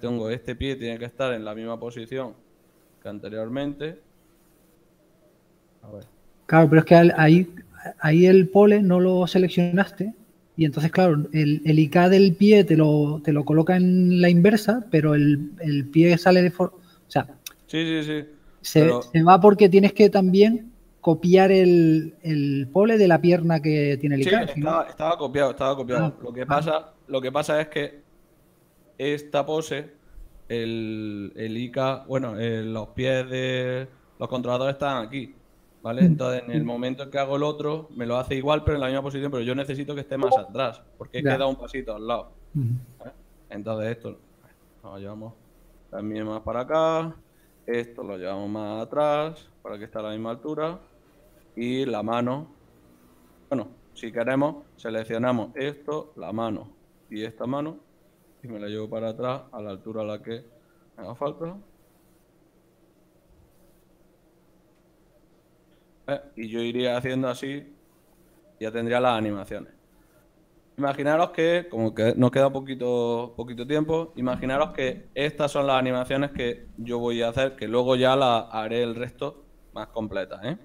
B: tengo este pie, tiene que estar en la misma posición que anteriormente.
C: Claro, pero es que ahí, ahí el pole no lo seleccionaste y entonces, claro, el, el IK del pie te lo, te lo coloca en la inversa, pero el, el pie sale de forma... O sea...
D: Sí, sí, sí.
B: Se, va
C: porque tienes que también copiar el, pole de la pierna que tiene el Ica
B: estaba, copiado, estaba copiado. Ah. lo, que pasa, lo que pasa es que esta pose, el, el Ica, bueno, los pies de los controladores están aquí. ¿Vale? Mm. Entonces, en el mm. momento en que hago el otro, me lo hace igual, pero en la misma posición, pero yo necesito que esté más atrás, porque he queda un pasito al lado. Mm. ¿eh? Entonces, esto, nos llevamos también más para acá. Esto lo llevamos más atrás para que esté a la misma altura. Y la mano. Bueno, si queremos, seleccionamos esto, la mano y esta mano. Y me la llevo para atrás a la altura a la que me haga falta. Eh, y yo iría haciendo así. Ya tendría las animaciones imaginaros que, como que nos queda poquito, poquito tiempo, imaginaros que estas son las animaciones que yo voy a hacer, que luego ya la haré el resto más completa, ¿eh?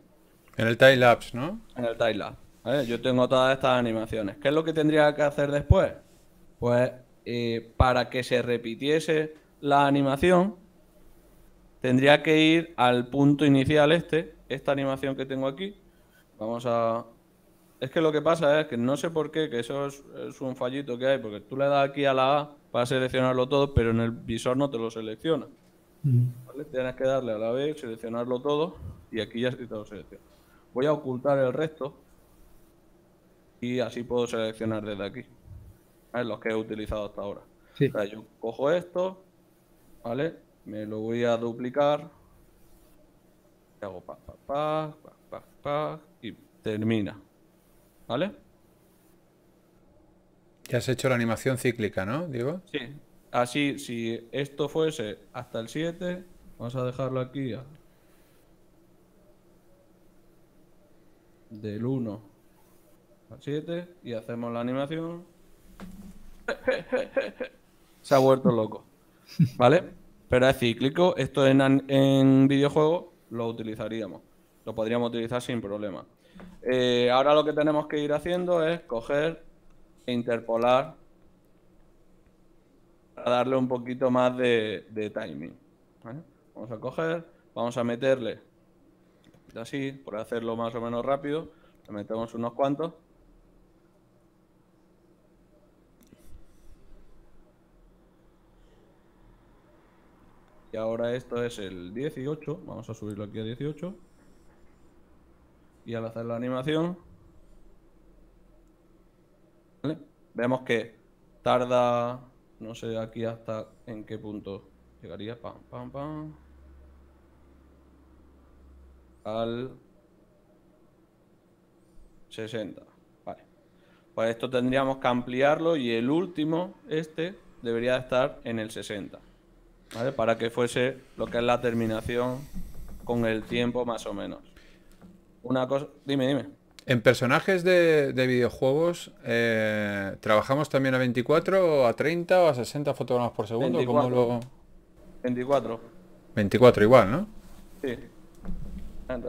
A: En el time ¿no?
B: En el time Yo tengo todas estas animaciones. ¿Qué es lo que tendría que hacer después? Pues eh, para que se repitiese la animación, tendría que ir al punto inicial este, esta animación que tengo aquí. Vamos a es que lo que pasa es que no sé por qué, que eso es, un fallito que hay, porque tú le das aquí a la A para seleccionarlo todo, pero en el visor no te lo selecciona. Mm. Tienes que darle a la B, seleccionarlo todo, y aquí ya sí te lo selecciona. Voy a ocultar el resto y así puedo seleccionar desde aquí. Los que he utilizado hasta ahora. yo cojo esto, ¿vale? Me lo voy a duplicar. hago pa, pa, pa, pa, pa, pa,
A: y termina. ¿Vale? Ya has hecho la animación cíclica, ¿no, Diego?
B: Sí. Así, si esto fuese hasta el 7,
A: vamos a dejarlo aquí.
B: Del 1 al 7 y hacemos la animación.
D: [laughs]
B: Se ha vuelto loco. ¿Vale? Pero es cíclico. Esto en, en videojuego lo utilizaríamos. Lo podríamos utilizar sin problema. Eh, ahora lo que tenemos que ir haciendo es coger e interpolar para darle un poquito más de, timing. Vamos a coger, vamos a meterle así, por hacerlo más o menos rápido, le metemos unos cuantos. Y ahora esto es el 18, vamos a subirlo aquí a 18 y al hacer la animación, vemos que tarda, no sé aquí hasta en qué punto llegaría, pam, pam, pam, al 60. Pues esto tendríamos que ampliarlo y el último, este, debería estar en el 60. Para que fuese lo que es la terminación con el tiempo más o menos
A: una cosa... Dime, dime. En personajes de, videojuegos, eh, ¿trabajamos también a 24 o a 30 o a 60 fotogramas por segundo? 24. 24. 24 igual, ¿no?
B: Sí.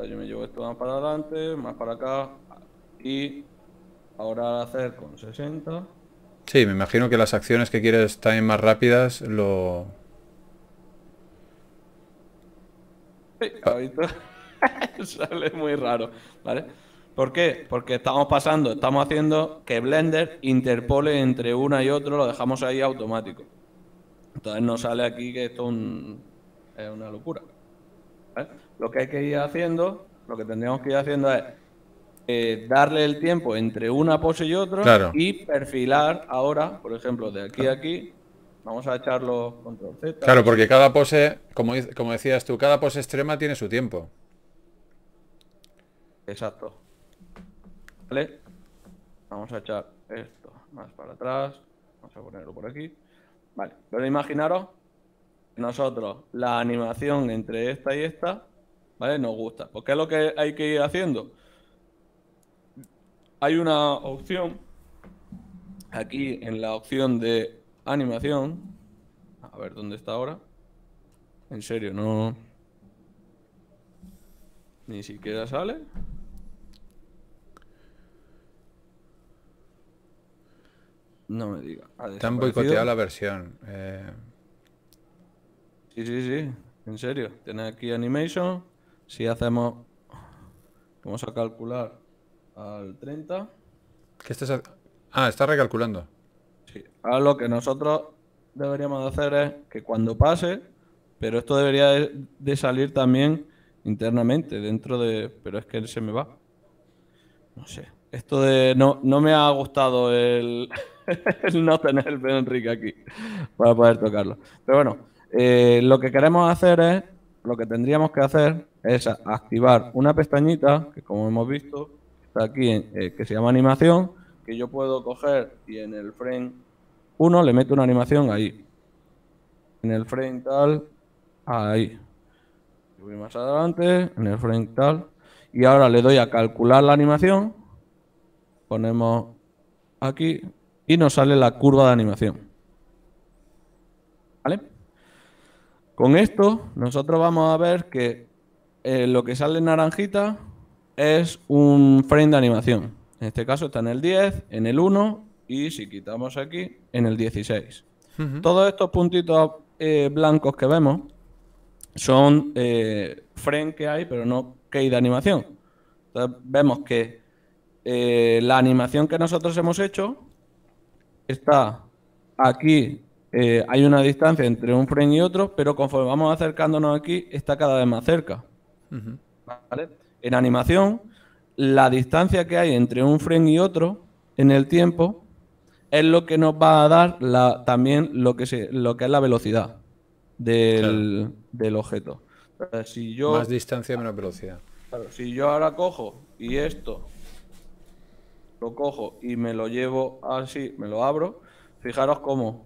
B: yo me llevo esto más para adelante, más para acá y ahora hacer con 60.
A: Sí, me imagino que las acciones que quieres también más rápidas lo...
B: Sí, ahorita. Ah. [laughs] Sale muy raro, ¿vale? ¿Por qué? Porque estamos pasando, estamos haciendo que Blender interpole entre una y otro, lo dejamos ahí automático. Entonces no sale aquí que esto es una locura. Lo que hay que ir haciendo, lo que tendríamos que ir haciendo es eh, darle el tiempo entre una pose y otra y perfilar ahora, por ejemplo, de aquí a aquí, vamos a echarlo control Z. Claro, porque
A: cada pose, como, como decías tú, cada pose extrema tiene su tiempo. Exacto.
B: ¿Vale? Vamos a echar esto más para atrás. Vamos a ponerlo por aquí. Vale, pero imaginaros nosotros la animación entre esta y esta, ¿vale? Nos gusta. Pues, qué es lo que hay que ir haciendo. Hay una opción aquí en la opción de animación. A ver dónde está ahora. En serio, no. Ni siquiera sale.
A: No me diga. Te han la versión. Eh. Sí,
B: sí, sí. En serio. Tiene aquí Animation. Si hacemos. Vamos a calcular al 30. ¿Qué estás Ah, está recalculando. Sí. Ahora lo que nosotros deberíamos hacer es que cuando pase, pero esto debería de salir también internamente, dentro de... Pero es que se me va. No sé. Esto de... No, no me ha gustado el... [laughs] no tener el Ben Enrique aquí para poder tocarlo. Pero bueno, eh, lo que queremos hacer es, lo que tendríamos que hacer es activar una pestañita, que como hemos visto, está aquí, eh, que se llama animación, que yo puedo coger y en el frame 1 le meto una animación ahí. En el frame tal, ahí. Voy más adelante, en el frame tal. Y ahora le doy a calcular la animación. Ponemos aquí y nos sale la curva de animación. ¿Vale? Con esto nosotros vamos a ver que eh, lo que sale en naranjita es un frame de animación. En este caso está en el 10, en el 1 y si quitamos aquí, en el 16. Todos estos puntitos eh, blancos que vemos son eh, frame que hay, pero no key de animación. Entonces vemos que la animación que nosotros hemos hecho está aquí, eh, hay una distancia entre un frame y otro, pero conforme vamos acercándonos aquí, está cada vez más cerca. En animación, la distancia que hay entre un frame y otro en el tiempo es lo que nos va a dar la, también lo que, se, lo que es la velocidad del,
A: objeto. Si yo, Más distancia, menos velocidad. si yo ahora cojo
B: y esto lo cojo y me lo llevo así, me lo abro. Fijaros cómo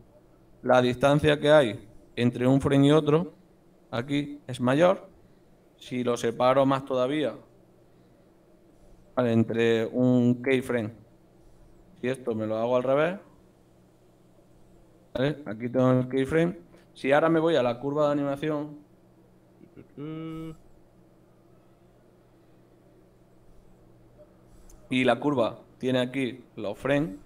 B: la distancia que hay entre un frame y otro aquí es mayor. Si lo separo más todavía, entre un keyframe ...y esto me lo hago al revés, aquí tengo el keyframe. Si ahora me voy a la curva de animación, y la curva tiene aquí los frames.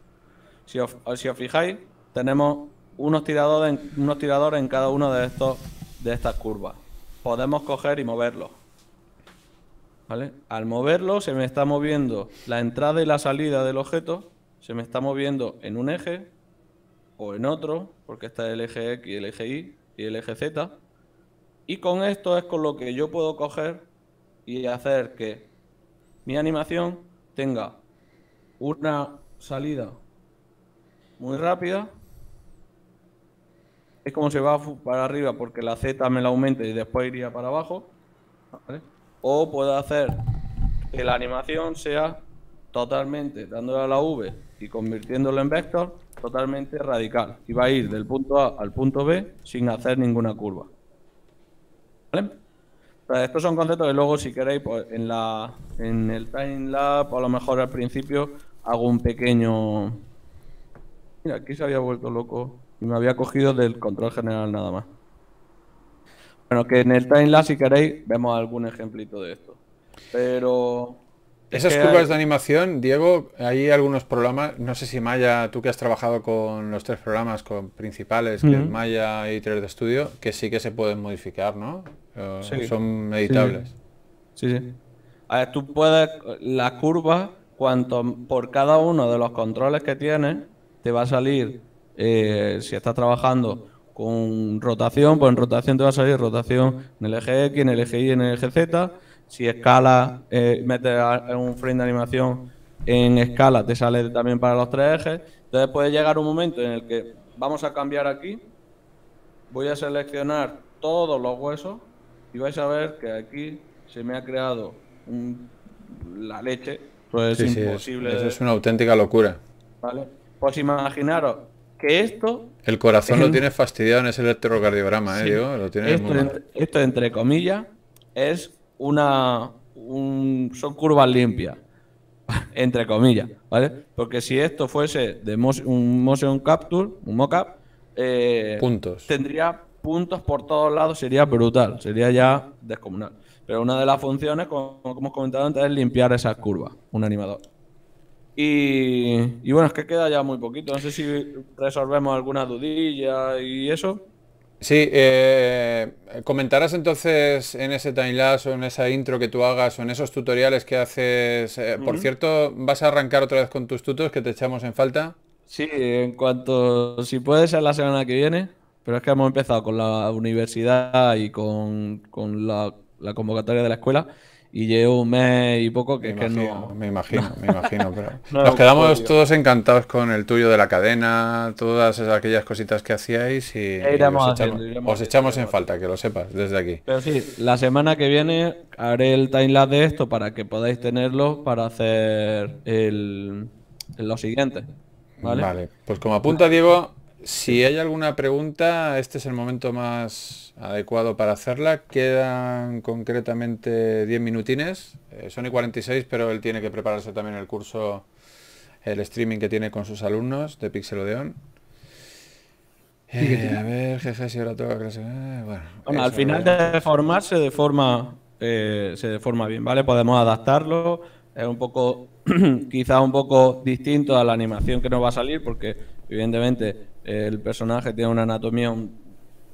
B: Si os, fijáis, tenemos unos tiradores, en, cada uno de estos de estas curvas. Podemos coger y moverlo. Al moverlo se me está moviendo la entrada y la salida del objeto, se me está moviendo en un eje o en otro, porque está el eje X y el eje Y y el eje Z. Y con esto es con lo que yo puedo coger y hacer que mi animación tenga una salida muy rápida. Es como se va para arriba porque la Z me la aumente y después iría para abajo. O puedo hacer que la animación sea totalmente, dándole a la V y convirtiéndolo en vector, totalmente radical. Y va a ir del punto A al punto B sin hacer ninguna curva. ¿Vale? estos son conceptos que luego, si queréis, pues, en, la, en el time lab, a lo mejor al principio, hago un pequeño... Mira, aquí se había vuelto loco y me había cogido del control general nada más. Bueno, que en el timeline si queréis,
A: vemos algún ejemplito de esto. Pero... Esas curvas de animación, Diego, hay algunos programas, no sé si Maya, tú que has trabajado con los tres programas con principales, que es Maya y 3D Studio, que sí que se pueden modificar, ¿no? Eh, son editables. Sí, sí. A ver, tú puedes,
B: La curva cuanto por cada uno de los controles que tienes, te va a salir, eh, si estás trabajando con rotación, pues en rotación te va a salir rotación en el eje X, en el eje Y, en el eje Z. Si escala, eh, metes un frame de animación en escala, te sale también para los tres ejes. Entonces puede llegar un momento en el que vamos a cambiar aquí, voy a seleccionar todos los huesos y vais a ver que aquí se me ha creado la leche pues es imposible. es
A: una auténtica locura.
B: ¿Vale? Pues imaginaros que esto.
A: El corazón lo tiene fastidiado en ese electrocardiograma, ¿eh?
B: esto, entre, comillas, es una. son curvas limpias. [laughs] entre comillas, ¿vale? Porque si esto fuese de un motion capture, un mockup. Eh, tendría puntos por todos lados, sería brutal, sería ya descomunal. Pero una de las funciones, como, hemos comentado antes, es limpiar esas curvas, un animador. Y, bueno, es que queda ya muy poquito. No sé si
A: resolvemos alguna dudilla y eso. Sí, eh, comentarás entonces en ese timelapse o en esa intro que tú hagas o en esos tutoriales que haces. Eh, por cierto, ¿vas a arrancar otra vez con tus tutos que te echamos en falta? Sí, en
B: cuanto, si puede ser la semana que viene, pero es que hemos empezado con la universidad y con, con la la convocatoria de la escuela y llevo un mes y poco que,
A: me es imagino, que no... Me imagino, me [laughs] imagino. Pero [laughs] nos quedamos todos encantados con el tuyo de la cadena, todas aquellas cositas que hacíais y, os, echamos, en falta, que lo sepas desde aquí.
B: Pero sí, la semana que viene haré el timeline de esto para que podáis tenerlo para hacer el, lo siguiente. vale, pues como apunta
A: Diego, si hay alguna pregunta, este es el momento más adecuado para hacerla. Quedan concretamente 10 minutines. Eh, son y 46, pero él tiene que prepararse también el curso, el streaming que tiene con sus alumnos de Pixelodeon eh, a ver, jeje, si ahora toca eh, bueno, al final de formarse
B: formar se deforma, se deforma bien, ¿vale? Podemos adaptarlo. Es un poco, [clears throat] quizá un poco distinto a la animación que nos va a salir, porque evidentemente el personaje tiene una anatomía un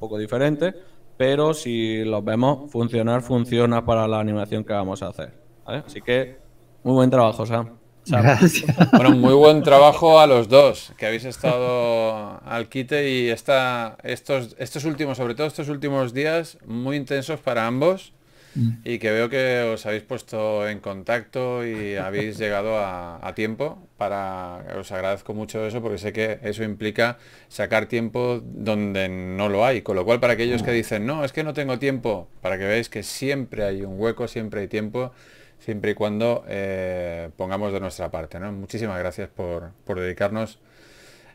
B: poco diferente, pero si los vemos funcionar, funciona para la animación que vamos a hacer.
A: Así que,
B: muy buen trabajo, Sam. Bueno, muy
A: buen trabajo a los dos, que habéis estado al quite y estos, estos últimos, sobre todo estos últimos días, muy intensos para ambos. Mm. y que veo que os habéis puesto en contacto y [laughs] habéis llegado a, tiempo para os agradezco mucho eso porque sé que eso implica sacar tiempo donde no lo hay con lo cual para aquellos que mm. dicen no es que no tengo tiempo para que veáis que siempre hay un hueco siempre hay tiempo siempre y cuando eh, pongamos de nuestra parte ¿no? muchísimas gracias por, dedicarnos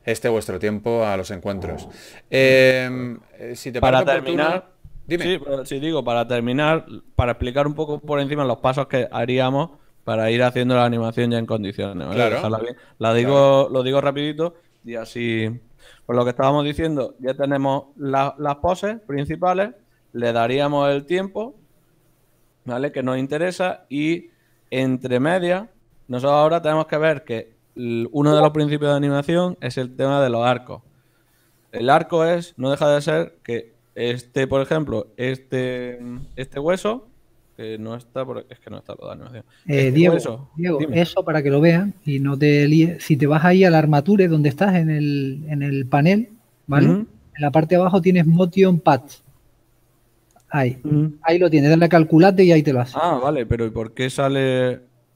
A: este vuestro tiempo a los encuentros em, eh, si te para terminar Sí,
B: pero si digo, para terminar, para explicar un poco por encima los pasos que haríamos para ir haciendo la animación ya en condiciones. Claro. la, digo, Lo digo rapidito y así... Por pues lo que estábamos diciendo, ya tenemos las poses principales, le daríamos el tiempo, ¿vale? Que nos interesa y entre medias, nosotros ahora tenemos que ver que uno de los principios de animación es el tema de los arcos. El arco es, no deja de ser que este, por ejemplo, este, este hueso, que no está, por, es que no está lo de animación. Eh, este Diego, eso
C: para que lo vean y no te líes. Si te vas ahí a la armature donde estás en el, panel, ¿vale? En la parte de abajo tienes Motion Patch. Ahí, ahí lo tienes, dale a calculate y ahí te lo hace.
B: Ah, vale, pero ¿y por qué sale?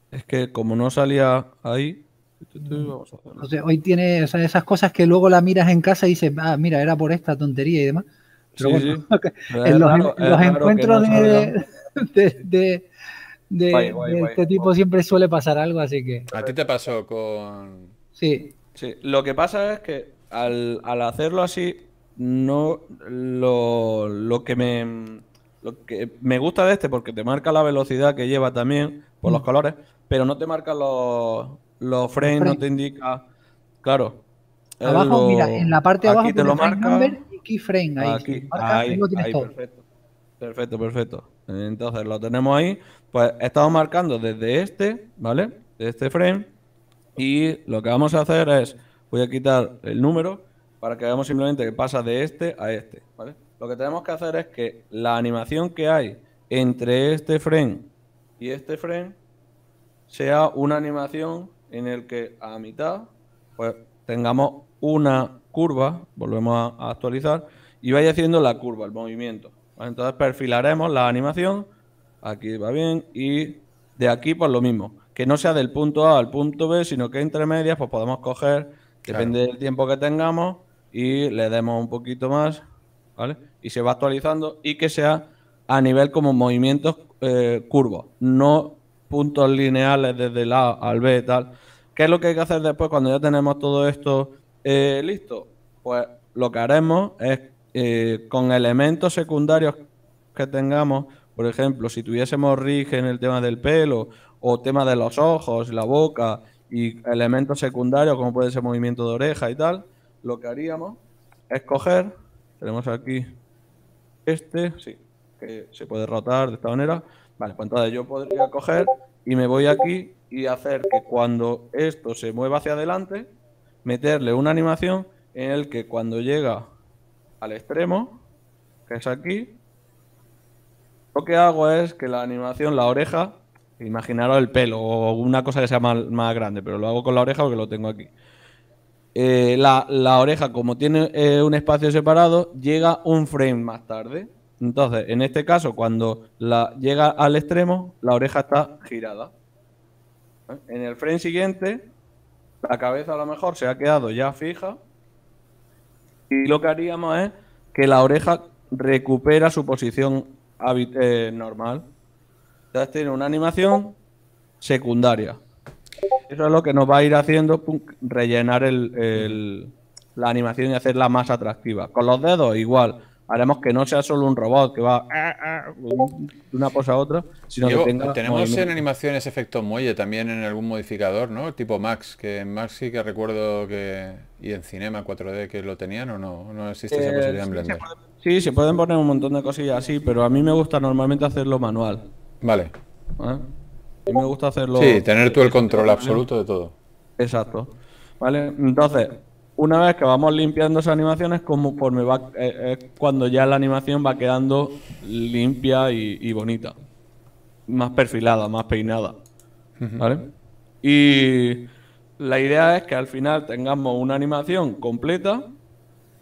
B: Es que como no salía ahí,
C: hoy tiene esas cosas que luego la miras en casa y dices, ah, mira, era por esta tontería y demás.
B: [laughs] en
C: los, encuentros de, este tipo siempre suele pasar algo, así que...
A: A ti te pasó con... Sí. Sí, lo que pasa es que
B: al, hacerlo así, no lo, que me... Lo me gusta de este, porque te marca la velocidad que lleva también por los mm. colores, pero no te marca los, los frames, no te indica. Claro. Abajo, mira, en la parte de abajo te lo marca
C: keyframe ahí. Aquí, ah, ahí, perfecto.
B: Perfecto, perfecto. Entonces lo tenemos ahí. Pues estamos marcando desde este, ¿vale? De este frame. Y lo que vamos a hacer es, voy a quitar el número para que veamos simplemente que pasa de este a este, ¿vale? Lo que tenemos que hacer es que la animación que hay entre este frame y este frame sea una animación en el que a mitad pues tengamos una curva, volvemos a, actualizar, y vais haciendo la curva, el movimiento. Entonces perfilaremos la animación, aquí va bien, y de aquí pues lo mismo. Que no sea del punto A al punto B, sino que entre medias pues podemos coger, depende del tiempo que tengamos, y le demos un poquito más, ¿vale? Y se va actualizando y que sea a nivel como movimientos eh, curvos, no puntos lineales desde el A al B y tal. ¿Qué es lo que hay que hacer después cuando ya tenemos todo esto eh, listo. Pues lo que haremos es eh, con elementos secundarios que tengamos, por ejemplo, si tuviésemos rige en el tema del pelo o tema de los ojos, la boca y elementos secundarios como puede ser movimiento de oreja y tal, lo que haríamos es coger, tenemos aquí este, sí, que se puede rotar de esta manera. Vale, pues entonces yo podría coger y me voy aquí y hacer que cuando esto se mueva hacia adelante, meterle una animación en el que cuando llega al extremo, que es aquí, lo que hago es que la animación, la oreja, imaginaros el pelo o una cosa que sea más, grande, pero lo hago con la oreja porque lo tengo aquí. Eh, la, oreja, como tiene eh, un espacio separado, llega un frame más tarde. Entonces, en este caso, cuando la, llega al extremo, la oreja está girada. ¿eh? En el frame siguiente, la cabeza a lo mejor se ha quedado ya fija. Y lo que haríamos es que la oreja recupera su posición eh, normal. Entonces tiene una animación secundaria. Eso es lo que nos va a ir haciendo rellenar la animación y hacerla más atractiva. Con los dedos igual haremos que no sea solo un robot que va ah, ah, de una cosa a otra, sino que tenga Tenemos en
A: animaciones efectos muelle también en algún modificador, ¿no? Tipo Max, que en Max sí que recuerdo que... Y en Cinema 4D que lo tenían o no, no existe esa eh, posibilidad en Blender.
B: sí, se pueden poner un montón de cosillas así, pero a mí me gusta normalmente hacerlo manual. Vale. ¿Vale? ¿Eh? A mí me gusta hacerlo... Sí, tener tú el control absoluto de todo. Exacto. ¿Vale? Entonces, una vez que vamos limpiando esas animaciones, como por me va, es eh, eh, cuando ya la animación va quedando limpia y, bonita. Más perfilada, más peinada. Y la idea es que al final tengamos una animación completa,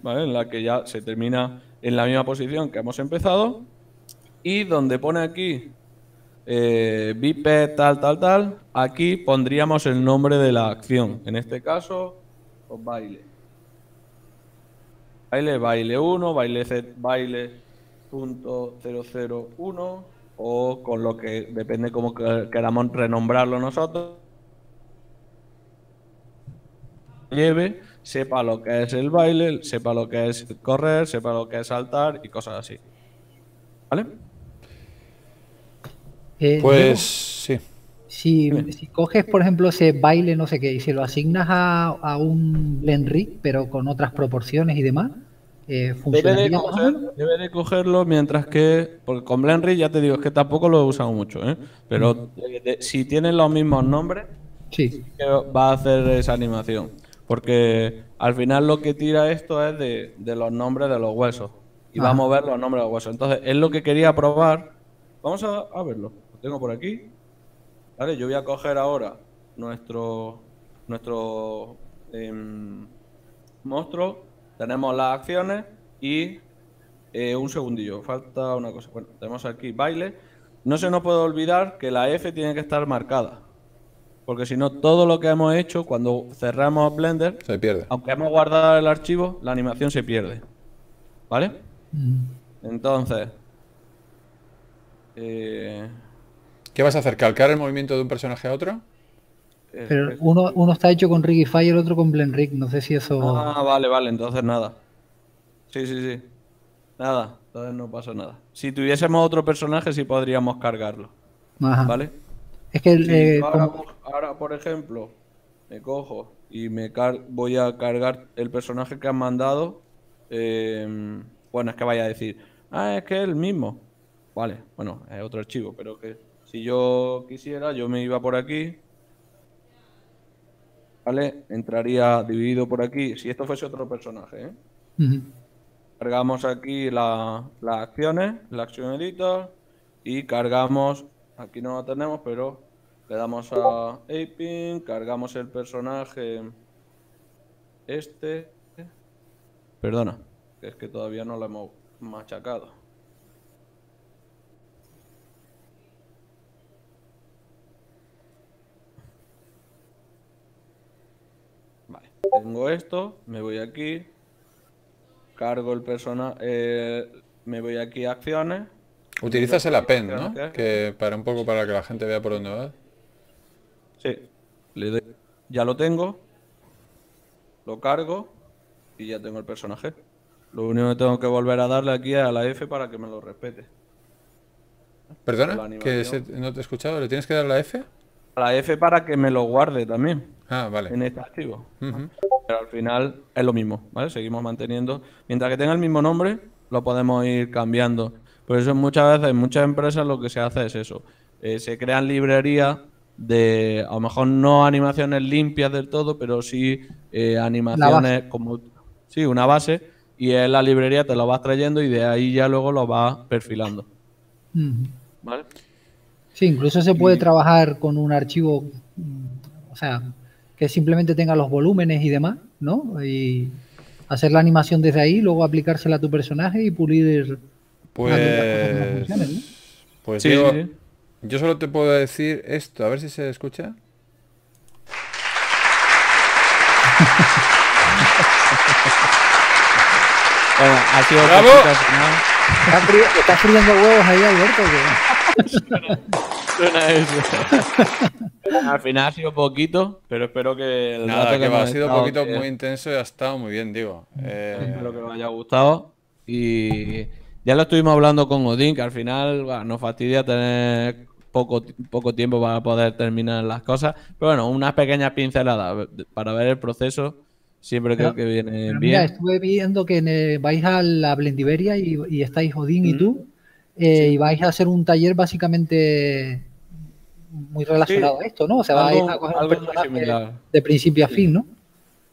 B: ¿vale? En la que ya se termina en la misma posición que hemos empezado. Y donde pone aquí eh, tal, tal, tal, aquí pondríamos el nombre de la acción. En este caso, os baile. Baile, baile 1, baile set, baile punto 001 o con lo que depende como queramos renombrarlo nosotros. Lleve, sepa lo que es el baile, sepa lo que es correr, sepa lo que es saltar y cosas así.
C: ¿Vale? Eh, pues sí. Si, coges, por ejemplo, ese baile, no sé qué, y se lo asignas a, un blend pero con otras proporciones y demás, eh, debe,
B: de cogerlo mientras que, porque con blend ya te digo, es que tampoco lo he usado mucho, ¿eh? pero mm. si tienen los mismos nombres, sí. va a hacer esa animación. Porque al final lo que tira esto es de, los nombres de los huesos. Y va a mover los nombres de los huesos. Entonces, es lo que quería probar. Vamos a, a verlo. Lo tengo por aquí yo voy a coger ahora nuestro, nuestro em, monstruo. Tenemos las acciones y eh, un segundillo. Falta una cosa. Bueno, tenemos aquí baile. No se nos puede olvidar que la F tiene que estar marcada. Porque si no, todo lo que hemos hecho cuando cerramos Blender, se pierde. Aunque hemos guardado el archivo, la animación se pierde. ¿Vale? Mm. Entonces.
A: Eh, ¿Qué vas a hacer? ¿Calcar el movimiento de un personaje a otro? Eh, pero pues,
C: uno, está hecho con Rigify y el otro con Rick No sé si eso. Ah,
A: vale,
B: vale, entonces nada. Sí, sí, sí. Nada, entonces no pasa nada. Si tuviésemos otro personaje, sí podríamos cargarlo. Ajá. ¿Vale?
C: Es que. Eh,
B: ahora, por ejemplo, me cojo y me voy a cargar el personaje que han mandado. Em, bueno, es que vaya a decir. Ah, es que es el mismo. Vale, bueno, es otro archivo, pero que si yo quisiera, yo me iba por aquí. ¿Vale? Entraría dividido por aquí. Si esto fuese otro personaje,
D: ¿eh?
B: Cargamos aquí las acciones, la acción Y cargamos. Aquí no la tenemos, pero le damos a Aping. Cargamos el personaje. Este. ¿eh? Perdona, es que todavía no lo hemos machacado. Tengo esto, me voy aquí, cargo el persona, eh, me voy aquí a acciones.
A: Utilizas el append, ¿no? Que para un poco para que la gente vea por dónde va. Sí. Ya lo tengo. Lo cargo.
B: Y ya tengo el personaje. Lo único que tengo que volver a darle aquí es a la F para que me lo respete.
C: ¿Perdona? ¿Que
B: no te he escuchado? ¿Le tienes que dar la F? A la F para que me lo guarde también. Ah, en este archivo
D: Pero
B: al final es lo mismo, ¿vale? Seguimos manteniendo. Mientras que tenga el mismo nombre, lo podemos ir cambiando. Por eso muchas veces, en muchas empresas lo que se hace es eso. Eh, se crean librerías de, a lo mejor no animaciones limpias del todo, pero sí eh, animaciones como, sí, una base. Y en la librería te lo vas trayendo y de ahí ya luego lo vas perfilando.
C: ¿Vale? Sí, incluso se puede trabajar con un archivo, o sea, que simplemente tenga los volúmenes y demás, ¿no? Y hacer la animación desde ahí, luego aplicársela a tu personaje y pulir. Pues.
A: Pues sí, yo solo te puedo decir esto, a ver si se escucha. [laughs] bueno,
C: ha Está, huevos ahí, Alberto.
D: [laughs]
B: [laughs] Al final ha sido poquito, pero espero que. Nada, que, ha sido poquito muy intenso y ha estado muy bien, digo. Eh, espero que os haya gustado. Y ya lo estuvimos hablando con Odín, que al final nos fastidia tener poco, poco tiempo para poder terminar las cosas. Pero bueno, unas pequeñas pinceladas para ver el proceso. Siempre creo que viene bien. Mira,
C: estuve viendo que vais a la Blendiveria y, estáis Odín y mm. tú, eh, y vais a hacer un taller básicamente muy relacionado a esto, ¿no? O sea, va de principio a fin, ¿no?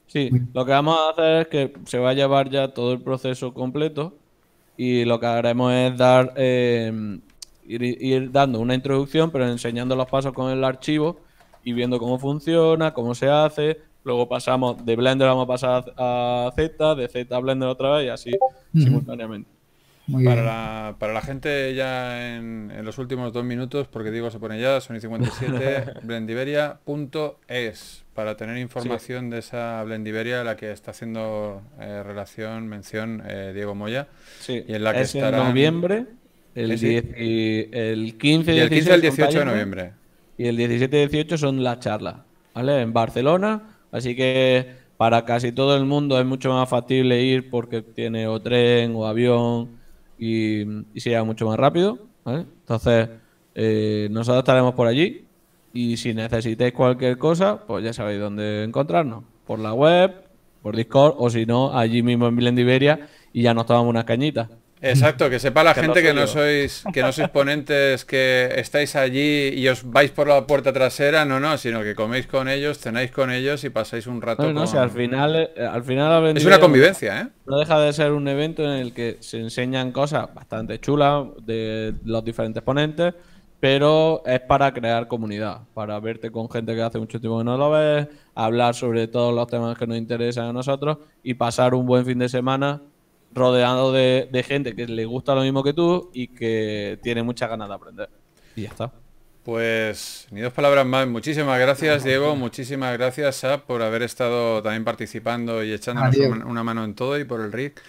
C: Sí, lo que vamos a hacer es que
B: se va a llevar ya todo el proceso completo y lo que haremos es dar eh, ir, dando una introducción, pero enseñando los pasos con el archivo y viendo cómo funciona, cómo se hace. Luego pasamos de Blender, vamos a pasar a Z,
A: de Z a Blender otra vez y así simultáneamente para, La, gente ya en, los últimos dos minutos, porque digo se pone ya, Sony57, [laughs] blendiveria.es, para tener información de esa blendiveria a la que está haciendo eh, relación, mención eh, Diego Moya. Y en la que en noviembre, el,
B: y el 15 y el 15 18 de noviembre. Y el 17 y 18 son las charlas, ¿vale? En Barcelona, así que para casi todo el mundo es mucho más factible ir porque tiene o tren o avión y, y se mucho más rápido. Entonces, eh, nosotros estaremos por allí y si necesitáis cualquier cosa, pues ya sabéis dónde encontrarnos. Por la web, por Discord o si no, allí mismo en Milendiveria y ya nos tomamos unas cañitas.
A: Exacto, que sepa la gente que no sois que no sois ponentes que estáis allí y os vais por la puerta trasera, no, no, sino que coméis con ellos, cenáis con ellos y pasáis un rato. No, no, si al final, eh,
B: al final es una convivencia, ¿eh? No deja de ser un evento en el que se enseñan cosas bastante chulas de los diferentes ponentes, pero es para crear comunidad, para verte con gente que hace mucho tiempo que no lo ves, hablar sobre todos los temas que nos interesan a nosotros y pasar un buen fin de semana rodeado de, gente que le gusta lo mismo que tú y que
A: tiene muchas ganas de aprender. Y ya está. Pues ni dos palabras más. Muchísimas gracias, Diego. Muchísimas gracias, Sap, por haber estado también participando y echándonos una, una mano en todo y por el RIC.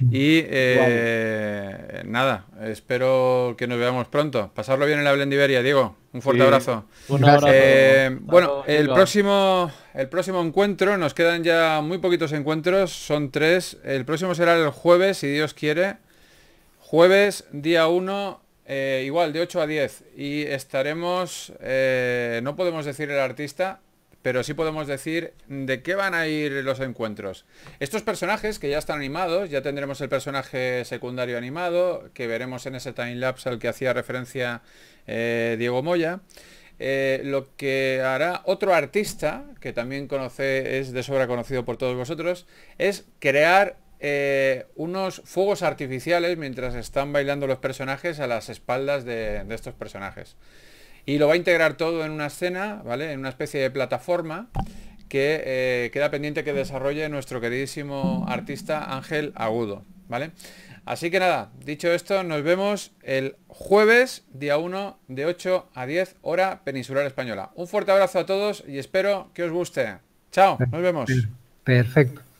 A: Y eh, nada, espero que nos veamos pronto. Pasarlo bien en la Blendiveria, Diego. Un fuerte abrazo. Eh, bueno, el próximo, el próximo encuentro, nos quedan ya muy poquitos encuentros, son tres. El próximo será el jueves, si Dios quiere. Jueves, día 1, eh, igual, de 8 a 10. Y estaremos, no podemos decir el artista, pero sí podemos decir de qué van a ir los encuentros. Estos personajes que ya están animados, ya tendremos el personaje secundario animado, que veremos en ese timelapse al que hacía referencia eh, Diego Moya. Eh, lo que hará otro artista, que también conoce, es de sobra conocido por todos vosotros, es crear eh, unos fuegos artificiales mientras están bailando los personajes a las espaldas de estos personajes y lo va a integrar todo en una escena, ¿vale? En una especie de plataforma que eh, queda pendiente que desarrolle nuestro queridísimo artista Ángel Agudo, ¿vale? Así que nada, dicho esto, nos vemos el jueves, día 1, de 8 a 10, hora peninsular española. Un fuerte abrazo a todos y espero que os guste. Chao, nos vemos. Perfecto.